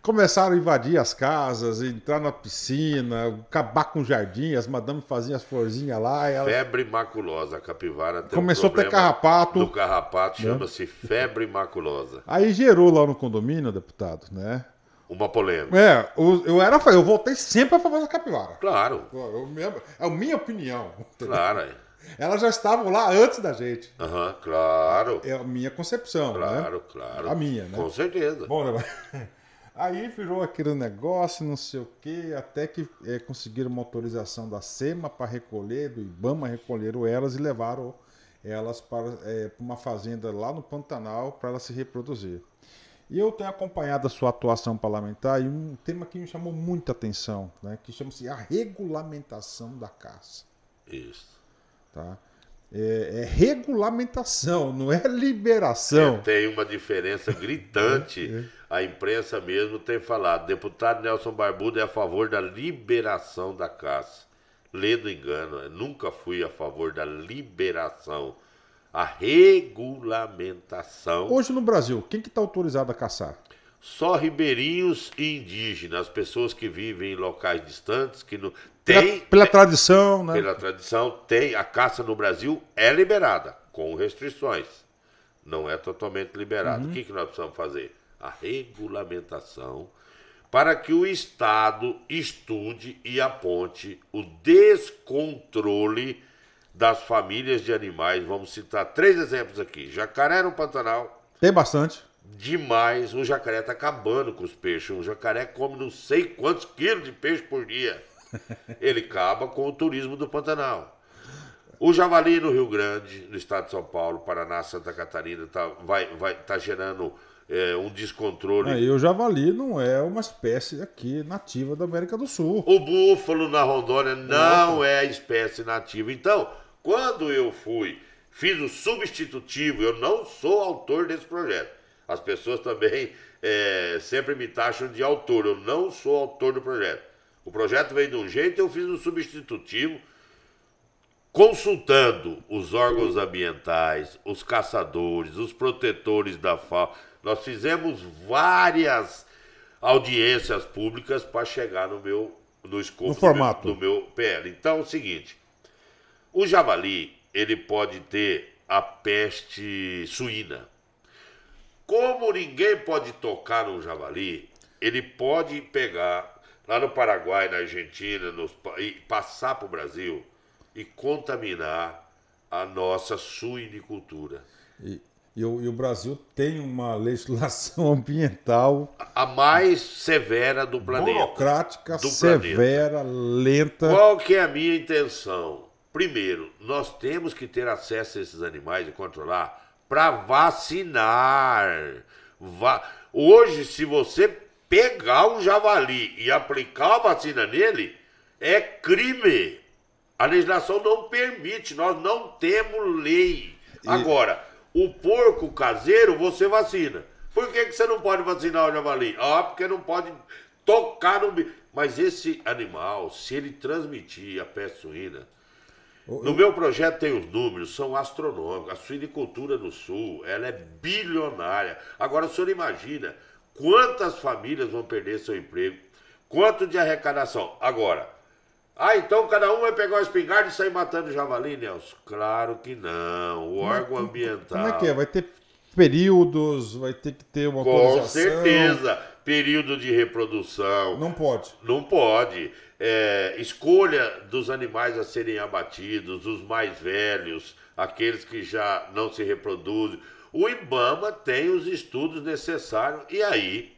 Começaram a invadir as casas, entrar na piscina, acabar com o jardim, as madames faziam as florzinhas lá. Elas... Febre maculosa, a capivara tem Começou um a ter carrapato. Do carrapato né? chama-se né? febre maculosa. Aí gerou lá no condomínio, deputado, né? uma polêmica. É, eu, eu era eu voltei sempre a favor da capivara. Claro. Eu, eu, é a minha opinião. Entendeu? Claro. É. Elas já estavam lá antes da gente. Uhum, claro. É a minha concepção. Né? Claro, né? claro. A minha, né? Com certeza. Bom, né? Aí virou aquele negócio, não sei o quê, até que é, conseguiram uma autorização da SEMA para recolher, do IBAMA recolheram elas e levaram elas para é, uma fazenda lá no Pantanal para elas se reproduzir. E eu tenho acompanhado a sua atuação parlamentar e um tema que me chamou muita atenção, né, que chama-se a regulamentação da caça. Isso. Tá? É, é, regulamentação, não é liberação. É, tem uma diferença gritante. É, é, a imprensa mesmo tem falado. Deputado Nelson Barbudo é a favor da liberação da caça. Lê do engano, eu nunca fui a favor da liberação. A regulamentação. Hoje no Brasil, quem que está autorizado a caçar? Só ribeirinhos e indígenas, pessoas que vivem em locais distantes, que não, tem, pela, pela tradição, né? Pela tradição, tem. A caça no Brasil é liberada, com restrições. Não é totalmente liberada. Uhum. O que, que nós precisamos fazer? A regulamentação para que o Estado estude e aponte o descontrole das famílias de animais. Vamos citar três exemplos aqui: jacaré no Pantanal. Tem bastante. Demais. O jacaré está acabando com os peixes. O jacaré come não sei quantos quilos de peixe por dia. Ele acaba com o turismo do Pantanal. O javali no Rio Grande, no estado de São Paulo, Paraná, Santa Catarina, tá, vai, vai, tá gerando é, um descontrole. É, e o javali não é uma espécie aqui nativa da América do Sul. O búfalo na Rondônia não é, a espécie nativa. Então, quando eu fui, fiz o substitutivo, eu não sou autor desse projeto. As pessoas também é, sempre me taxam de autor, eu não sou autor do projeto o projeto veio de um jeito, eu fiz um substitutivo, consultando os órgãos ambientais, os caçadores, os protetores da fauna. Nós fizemos várias audiências públicas para chegar no meu no escopo no formato. Do, meu, do meu PL. Então é o seguinte, o javali, ele pode ter a peste suína. Como ninguém pode tocar no javali, ele pode pegar lá no Paraguai, na Argentina, nos, e passar para o Brasil e contaminar a nossa suinicultura. E, e, o, e o Brasil tem uma legislação ambiental a mais severa do planeta. Burocrática, do severa, planeta. lenta. Qual que é a minha intenção? Primeiro, nós temos que ter acesso a esses animais e controlar para vacinar. Va Hoje, se você pegar um javali e aplicar a vacina nele é crime. A legislação não permite, nós não temos lei. E... Agora, o porco caseiro você vacina. Por que, que você não pode vacinar o javali? Ah, porque não pode tocar no. Mas esse animal, se ele transmitir a peste suína. No meu projeto tem os números, são astronômicos. A suinicultura no sul, ela é bilionária. Agora, o senhor imagina Quantas famílias vão perder seu emprego? Quanto de arrecadação? Agora, ah, então cada um vai pegar uma espingarda e sair matando javali, Nelson? Claro que não. O órgão ambiental. Como é que é? Vai ter períodos, vai ter que ter uma Com certeza. Período de reprodução. Não pode. Não pode. É, escolha dos animais a serem abatidos, os mais velhos, aqueles que já não se reproduzem o IBAMA tem os estudos necessários e aí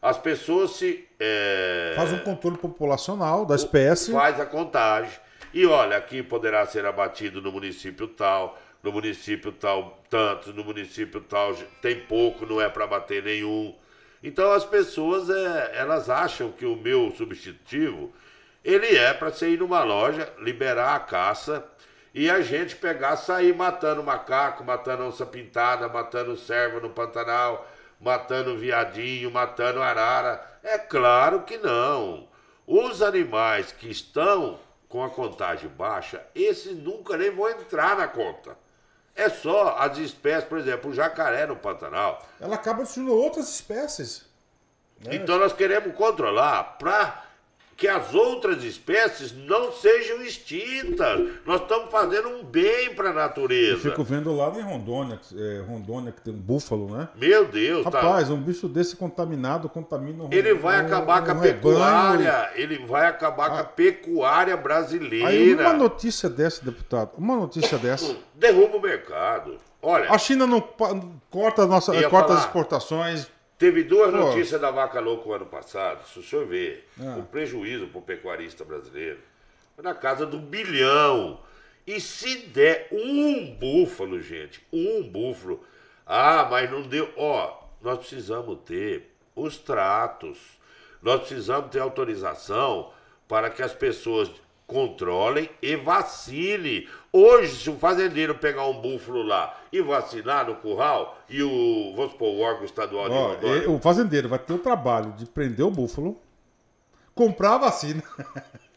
as pessoas se. É... Faz um controle populacional da espécie. Faz a contagem. E olha, aqui poderá ser abatido no município tal, no município tal, tanto, no município tal, tem pouco, não é para bater nenhum. Então as pessoas, é, elas acham que o meu substitutivo, ele é para você ir numa loja, liberar a caça e a gente pegar, sair matando macaco, matando onça pintada, matando servo no Pantanal, matando viadinho, matando arara. É claro que não. Os animais que estão com a contagem baixa, esses nunca nem vão entrar na conta. É só as espécies, por exemplo, o jacaré no Pantanal. Ela acaba destruindo outras espécies. Né? Então nós queremos controlar para que as outras espécies não sejam extintas. Nós estamos fazendo um bem para a natureza. Eu fico vendo lá em Rondônia, é, Rondônia que tem um búfalo, né? Meu Deus, tá. Rapaz, tá... um bicho desse contaminado contamina um Ele vai acabar um, com a um pecuária, e... ele vai acabar com a ah. pecuária brasileira. Aí uma notícia dessa, deputado, uma notícia dessa. Derruba o mercado. Olha. A China não corta, nossa, corta as exportações Teve duas Pô. notícias da vaca louca o ano passado, se o senhor vê, ah. o prejuízo para o pecuarista brasileiro foi na casa do bilhão. E se der um búfalo, gente, um búfalo, ah, mas não deu, ó, nós precisamos ter os tratos, nós precisamos ter autorização para que as pessoas controlem e vacile. Hoje, se o um fazendeiro pegar um búfalo lá e vacinar no curral, e o, vamos supor, o órgão estadual Ó, Rondônia... O fazendeiro vai ter o trabalho de prender o búfalo, comprar a vacina...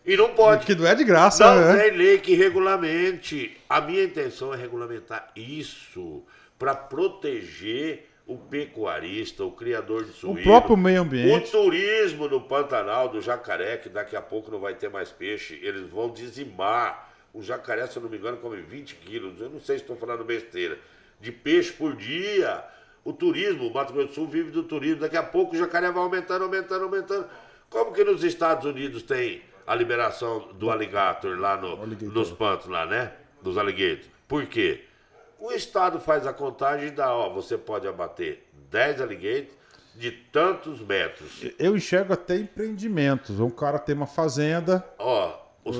E não pode. Que não é de graça, não né? Não tem lei que regulamente. A minha intenção é regulamentar isso para proteger o pecuarista, o criador de suíno. O próprio meio ambiente. O turismo no Pantanal do jacaré, que daqui a pouco não vai ter mais peixe. Eles vão dizimar. O jacaré, se eu não me engano, come 20 quilos. Eu não sei se estou falando besteira. De peixe por dia. O turismo, o Mato Grosso do Sul vive do turismo. Daqui a pouco o jacaré vai aumentando, aumentando, aumentando. Como que nos Estados Unidos tem a liberação do alligator lá no, nos pantos lá, né? Dos alligators. Por quê? O Estado faz a contagem e dá, ó, você pode abater 10 alligators de tantos metros. Eu enxergo até empreendimentos. Um cara tem uma fazenda. Ó, os...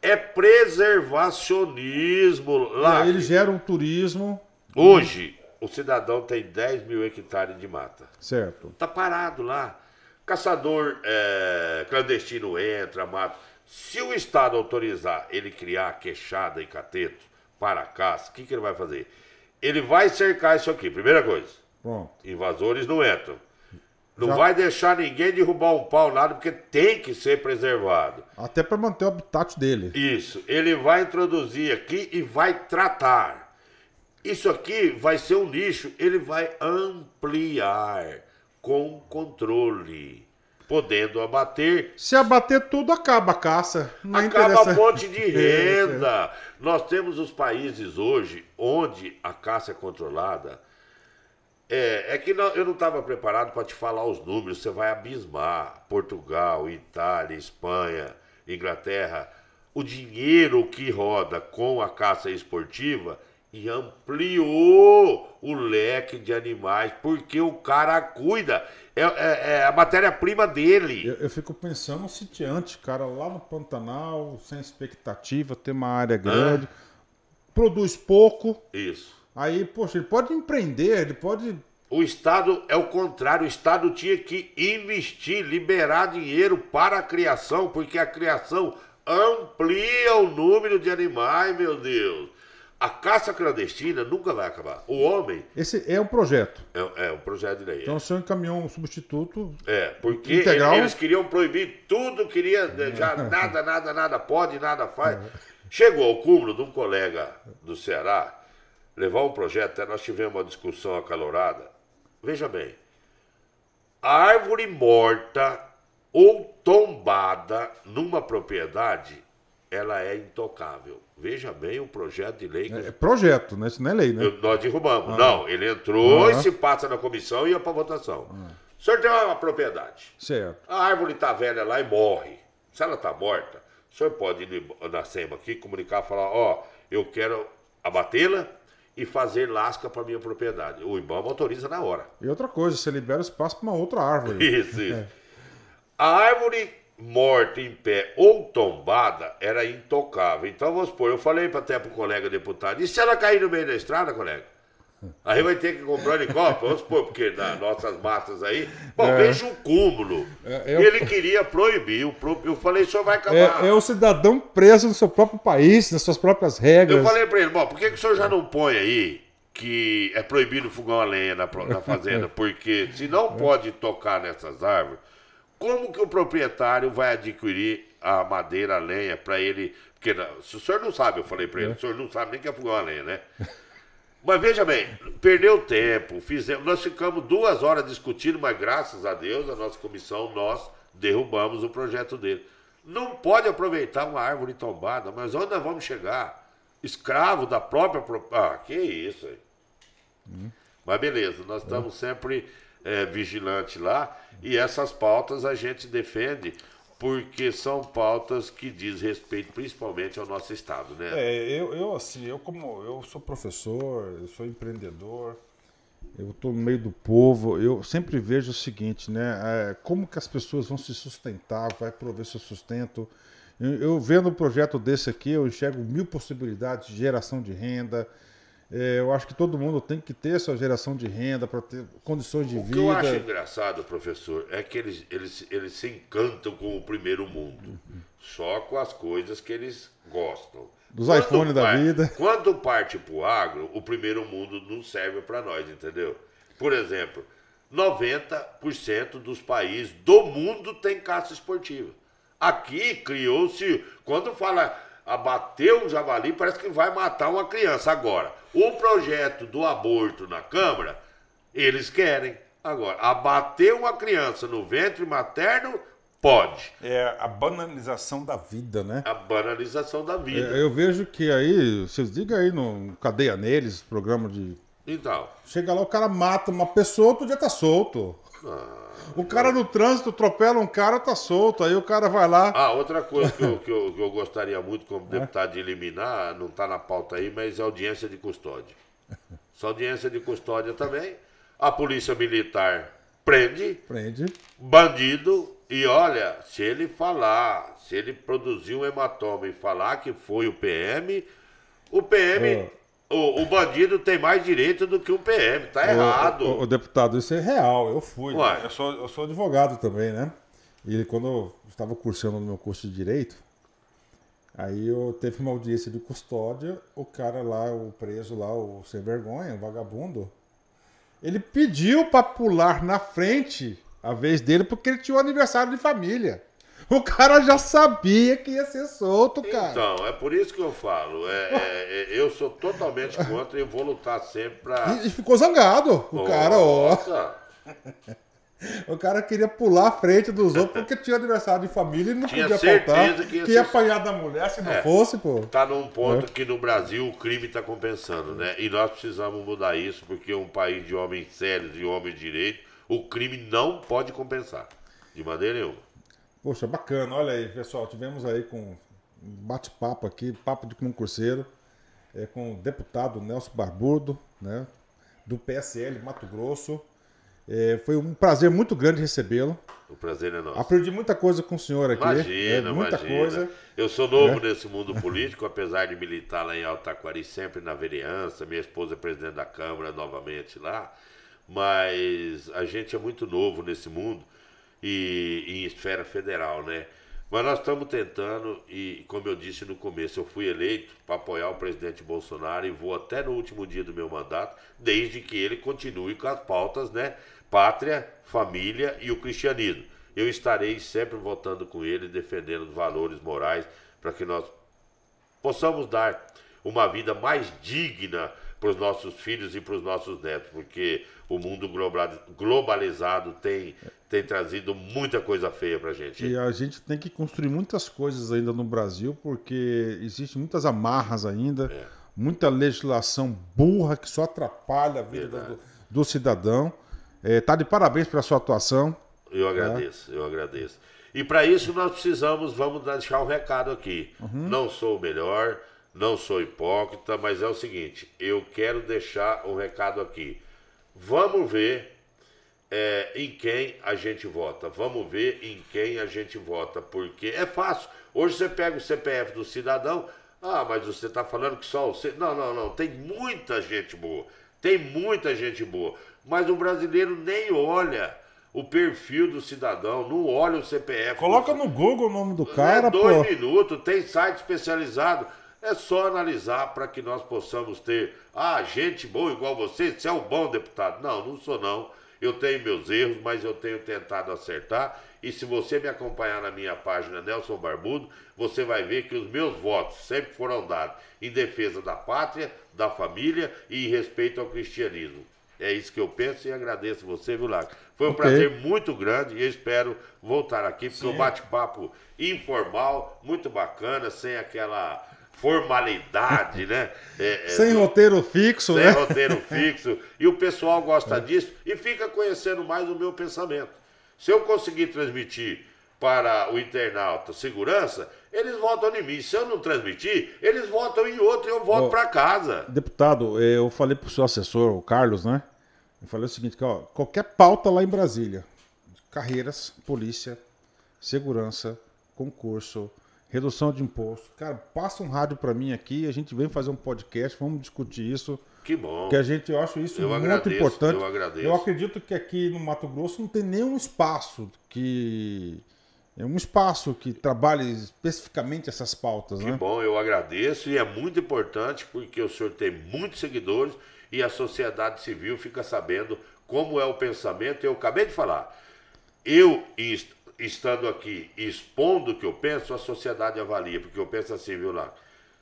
é. é. preservacionismo lá. Ele gera um turismo. Hoje, o cidadão tem 10 mil hectares de mata. Certo. Tá parado lá. Caçador é, clandestino entra, mata. Se o Estado autorizar ele criar queixada e cateto, para casa, o que, que ele vai fazer? Ele vai cercar isso aqui, primeira coisa. Bom. Invasores não entram. Não Já... vai deixar ninguém derrubar um pau, nada, porque tem que ser preservado. Até para manter o habitat dele. Isso. Ele vai introduzir aqui e vai tratar. Isso aqui vai ser um lixo, ele vai ampliar com controle podendo abater. Se abater tudo, acaba a caça. Não é acaba a fonte de é, é. renda. é, Nós temos os países hoje onde a caça é controlada. É, é que não, eu não estava preparado para te falar os números, você vai abismar. Portugal, Itália, Espanha, Inglaterra. O dinheiro que roda com a caça esportiva e ampliou o leque de animais, porque o cara cuida, é, é, é a matéria-prima dele. Eu, eu, fico pensando no sitiante, cara, lá no Pantanal, sem expectativa, tem uma área grande, produz pouco. Isso. Aí, poxa, ele pode empreender, ele pode o Estado é o contrário, o Estado tinha que investir, liberar dinheiro para a criação, porque a criação amplia o número de animais, meu Deus. A caça clandestina nunca vai acabar. O homem. Esse é um projeto. É, é um projeto de lei. Então é. o senhor encaminhou um substituto. É, porque integral. eles queriam proibir tudo, queria né, é. nada, nada, nada pode, nada faz. É. Chegou ao cúmulo de um colega do Ceará levar um projeto, até nós tivemos uma discussão acalorada. Veja bem, a árvore morta ou tombada numa propriedade ela é intocável. Veja bem o projeto de lei. Que... É, é projeto, né? Isso não é lei, né? nós derrubamos. Ah. Não, ele entrou ah. e se passa na comissão e ia para votação. Ah. O senhor tem uma propriedade. Certo. A árvore está velha lá e morre. Se ela está morta, o senhor pode ir na SEMA aqui, comunicar, falar, ó, oh, eu quero abatê-la e fazer lasca para minha propriedade. O IBAMA autoriza na hora. E outra coisa, você libera espaço para uma outra árvore. Isso, isso. É. A árvore morta em pé ou tombada era intocável. Então vamos supor, eu falei até para o colega deputado, e se ela cair no meio da estrada, colega? Aí vai ter que comprar um helicóptero, vamos supor, porque nas nossas matas aí. Bom, é. veja o um cúmulo. É, eu... Ele queria proibir, eu, eu falei, o senhor vai é, acabar. É, é o cidadão preso no seu próprio país, nas suas próprias regras. Eu falei para ele, bom, por que, que o senhor já não põe aí que é proibido fogão a lenha na, na fazenda? Porque se não pode tocar nessas árvores, como que o proprietário vai adquirir a madeira, a lenha, para ele. Porque se o senhor não sabe, eu falei para ele, é. o senhor não sabe nem que é fogão a lenha, né? Mas veja bem, perdeu tempo, fizemos, nós ficamos duas horas discutindo, mas graças a Deus, a nossa comissão, nós derrubamos o projeto dele. Não pode aproveitar uma árvore tombada, mas onde nós vamos chegar? Escravo da própria. Ah, que isso aí. Hum. Mas beleza, nós estamos é. sempre é, vigilantes lá. E essas pautas a gente defende porque são pautas que diz respeito principalmente ao nosso estado, né? É, eu, eu assim, eu como eu sou professor, eu sou empreendedor, eu estou no meio do povo, eu sempre vejo o seguinte, né? É, como que as pessoas vão se sustentar, vai prover seu sustento? Eu, eu vendo um projeto desse aqui, eu enxergo mil possibilidades de geração de renda, é, eu acho que todo mundo tem que ter sua geração de renda para ter condições de o vida. O que eu acho engraçado, professor, é que eles, eles, eles se encantam com o primeiro mundo, só com as coisas que eles gostam. Dos iPhones da vida. Quando parte para o agro, o primeiro mundo não serve para nós, entendeu? Por exemplo, 90% dos países do mundo tem caça esportiva. Aqui criou-se, quando fala abater um javali, parece que vai matar uma criança. Agora, o projeto do aborto na Câmara, eles querem. Agora, abater uma criança no ventre materno, pode. É a banalização da vida, né? A banalização da vida. É, eu vejo que aí, vocês digam aí no Cadeia Neles, programa de então. Chega lá, o cara mata uma pessoa, outro dia tá solto. Ah, o cara no trânsito atropela um cara, tá solto. Aí o cara vai lá. Ah, outra coisa que eu, que eu, que eu gostaria muito como é. deputado de eliminar, não tá na pauta aí, mas é audiência de custódia. Só audiência de custódia também. A polícia militar prende. Prende. Bandido. E olha, se ele falar, se ele produzir um hematoma e falar que foi o PM, o PM. Oh ah. O, o, bandido tem mais direito do que o PM, tá errado. O, o, deputado, isso é real, eu fui. Ué. Eu sou, eu sou advogado também, né? E quando eu estava cursando no meu curso de Direito, aí eu teve uma audiência de custódia, o cara lá, o preso lá, o sem vergonha, o vagabundo, ele pediu para pular na frente a vez dele porque ele tinha um aniversário de família. O cara já sabia que ia ser solto, cara. Então, é por isso que eu falo. É, é, é, eu sou totalmente contra e vou lutar sempre pra. E, e ficou zangado. O Nossa. cara, ó. O cara queria pular à frente dos outros porque tinha aniversário de família e não tinha podia faltar. Que ia, que ia apanhar da mulher se não é, fosse, pô. Tá num ponto é. que no Brasil o crime tá compensando, né? E nós precisamos mudar isso porque um país de homens sérios e homens de direito, o crime não pode compensar. De maneira nenhuma. Poxa, bacana. Olha aí, pessoal, tivemos aí com um bate-papo aqui, papo de concurseiro, é, com o deputado Nelson Barbudo, né, do PSL Mato Grosso. É, foi um prazer muito grande recebê-lo. O prazer é nosso. Aprendi muita coisa com o senhor aqui. Imagina, é, muita imagina. coisa. Eu sou novo é. nesse mundo político, apesar de militar lá em Altaquari, sempre na vereança. Minha esposa é presidente da Câmara novamente lá. Mas a gente é muito novo nesse mundo e em esfera federal, né? Mas nós estamos tentando, e como eu disse no começo, eu fui eleito para apoiar o presidente Bolsonaro e vou até no último dia do meu mandato, desde que ele continue com as pautas, né? Pátria, família e o cristianismo. Eu estarei sempre votando com ele, defendendo os valores morais, para que nós possamos dar uma vida mais digna para os nossos filhos e para os nossos netos, porque o mundo globalizado tem tem trazido muita coisa feia a gente. E a gente tem que construir muitas coisas ainda no Brasil, porque existem muitas amarras ainda, é. muita legislação burra que só atrapalha a vida do, do, cidadão. É, tá de parabéns pela sua atuação. Eu né? agradeço, é. eu agradeço. E para isso nós precisamos, vamos deixar um recado aqui. Uhum. Não sou o melhor, não sou hipócrita, mas é o seguinte, eu quero deixar um recado aqui. Vamos ver é, em quem a gente vota. Vamos ver em quem a gente vota, porque é fácil. Hoje você pega o CPF do cidadão, ah, mas você está falando que só o. Não, não, não. Tem muita gente boa. Tem muita gente boa. Mas o brasileiro nem olha o perfil do cidadão, não olha o CPF. Coloca do... no Google o nome do cara, é dois pô. minutos, tem site especializado. É só analisar para que nós possamos ter. Ah, gente boa igual você, você é um bom deputado. Não, não sou não. Eu tenho meus erros, mas eu tenho tentado acertar. E se você me acompanhar na minha página Nelson Barbudo, você vai ver que os meus votos sempre foram dados em defesa da pátria, da família e em respeito ao cristianismo. É isso que eu penso e agradeço você, viu, Foi um okay. prazer muito grande e eu espero voltar aqui, porque o um bate-papo informal, muito bacana, sem aquela formalidade, né? É, é, sem roteiro fixo, sem né? Sem roteiro fixo. E o pessoal gosta disso e fica conhecendo mais o meu pensamento. Se eu conseguir transmitir para o internauta segurança, eles votam em mim. Se eu não transmitir, eles votam em outro e eu voto para casa. Deputado, eh, eu falei para o seu assessor, o Carlos, né? Eu falei o seguinte, que, ó, qualquer pauta lá em Brasília, carreiras, polícia, segurança, concurso, redução de imposto. Cara, passa um rádio para mim aqui, a gente vem fazer um podcast, vamos discutir isso. Que bom. Que a gente, eu acho isso eu muito agradeço, importante. Eu agradeço. Eu acredito que aqui no Mato Grosso não tem nenhum espaço que é um espaço que trabalhe especificamente essas pautas. Que né? bom, eu agradeço e é muito importante porque o senhor tem muitos seguidores e a sociedade civil fica sabendo como é o pensamento. Eu acabei de falar. Eu estando aqui expondo o que eu penso, a sociedade avalia, porque eu penso assim, viu lá?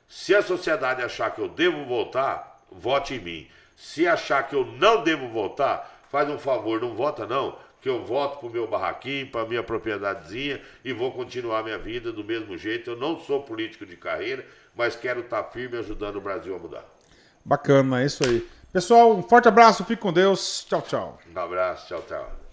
Se a sociedade achar que eu devo votar, vote em mim. Se achar que eu não devo votar, faz um favor, não vota não, que eu voto pro meu barraquinho, pra minha propriedadezinha e vou continuar minha vida do mesmo jeito. Eu não sou político de carreira, mas quero estar tá firme ajudando o Brasil a mudar. Bacana, é isso aí. Pessoal, um forte abraço, fique com Deus. Tchau, tchau. Um abraço, tchau, tchau.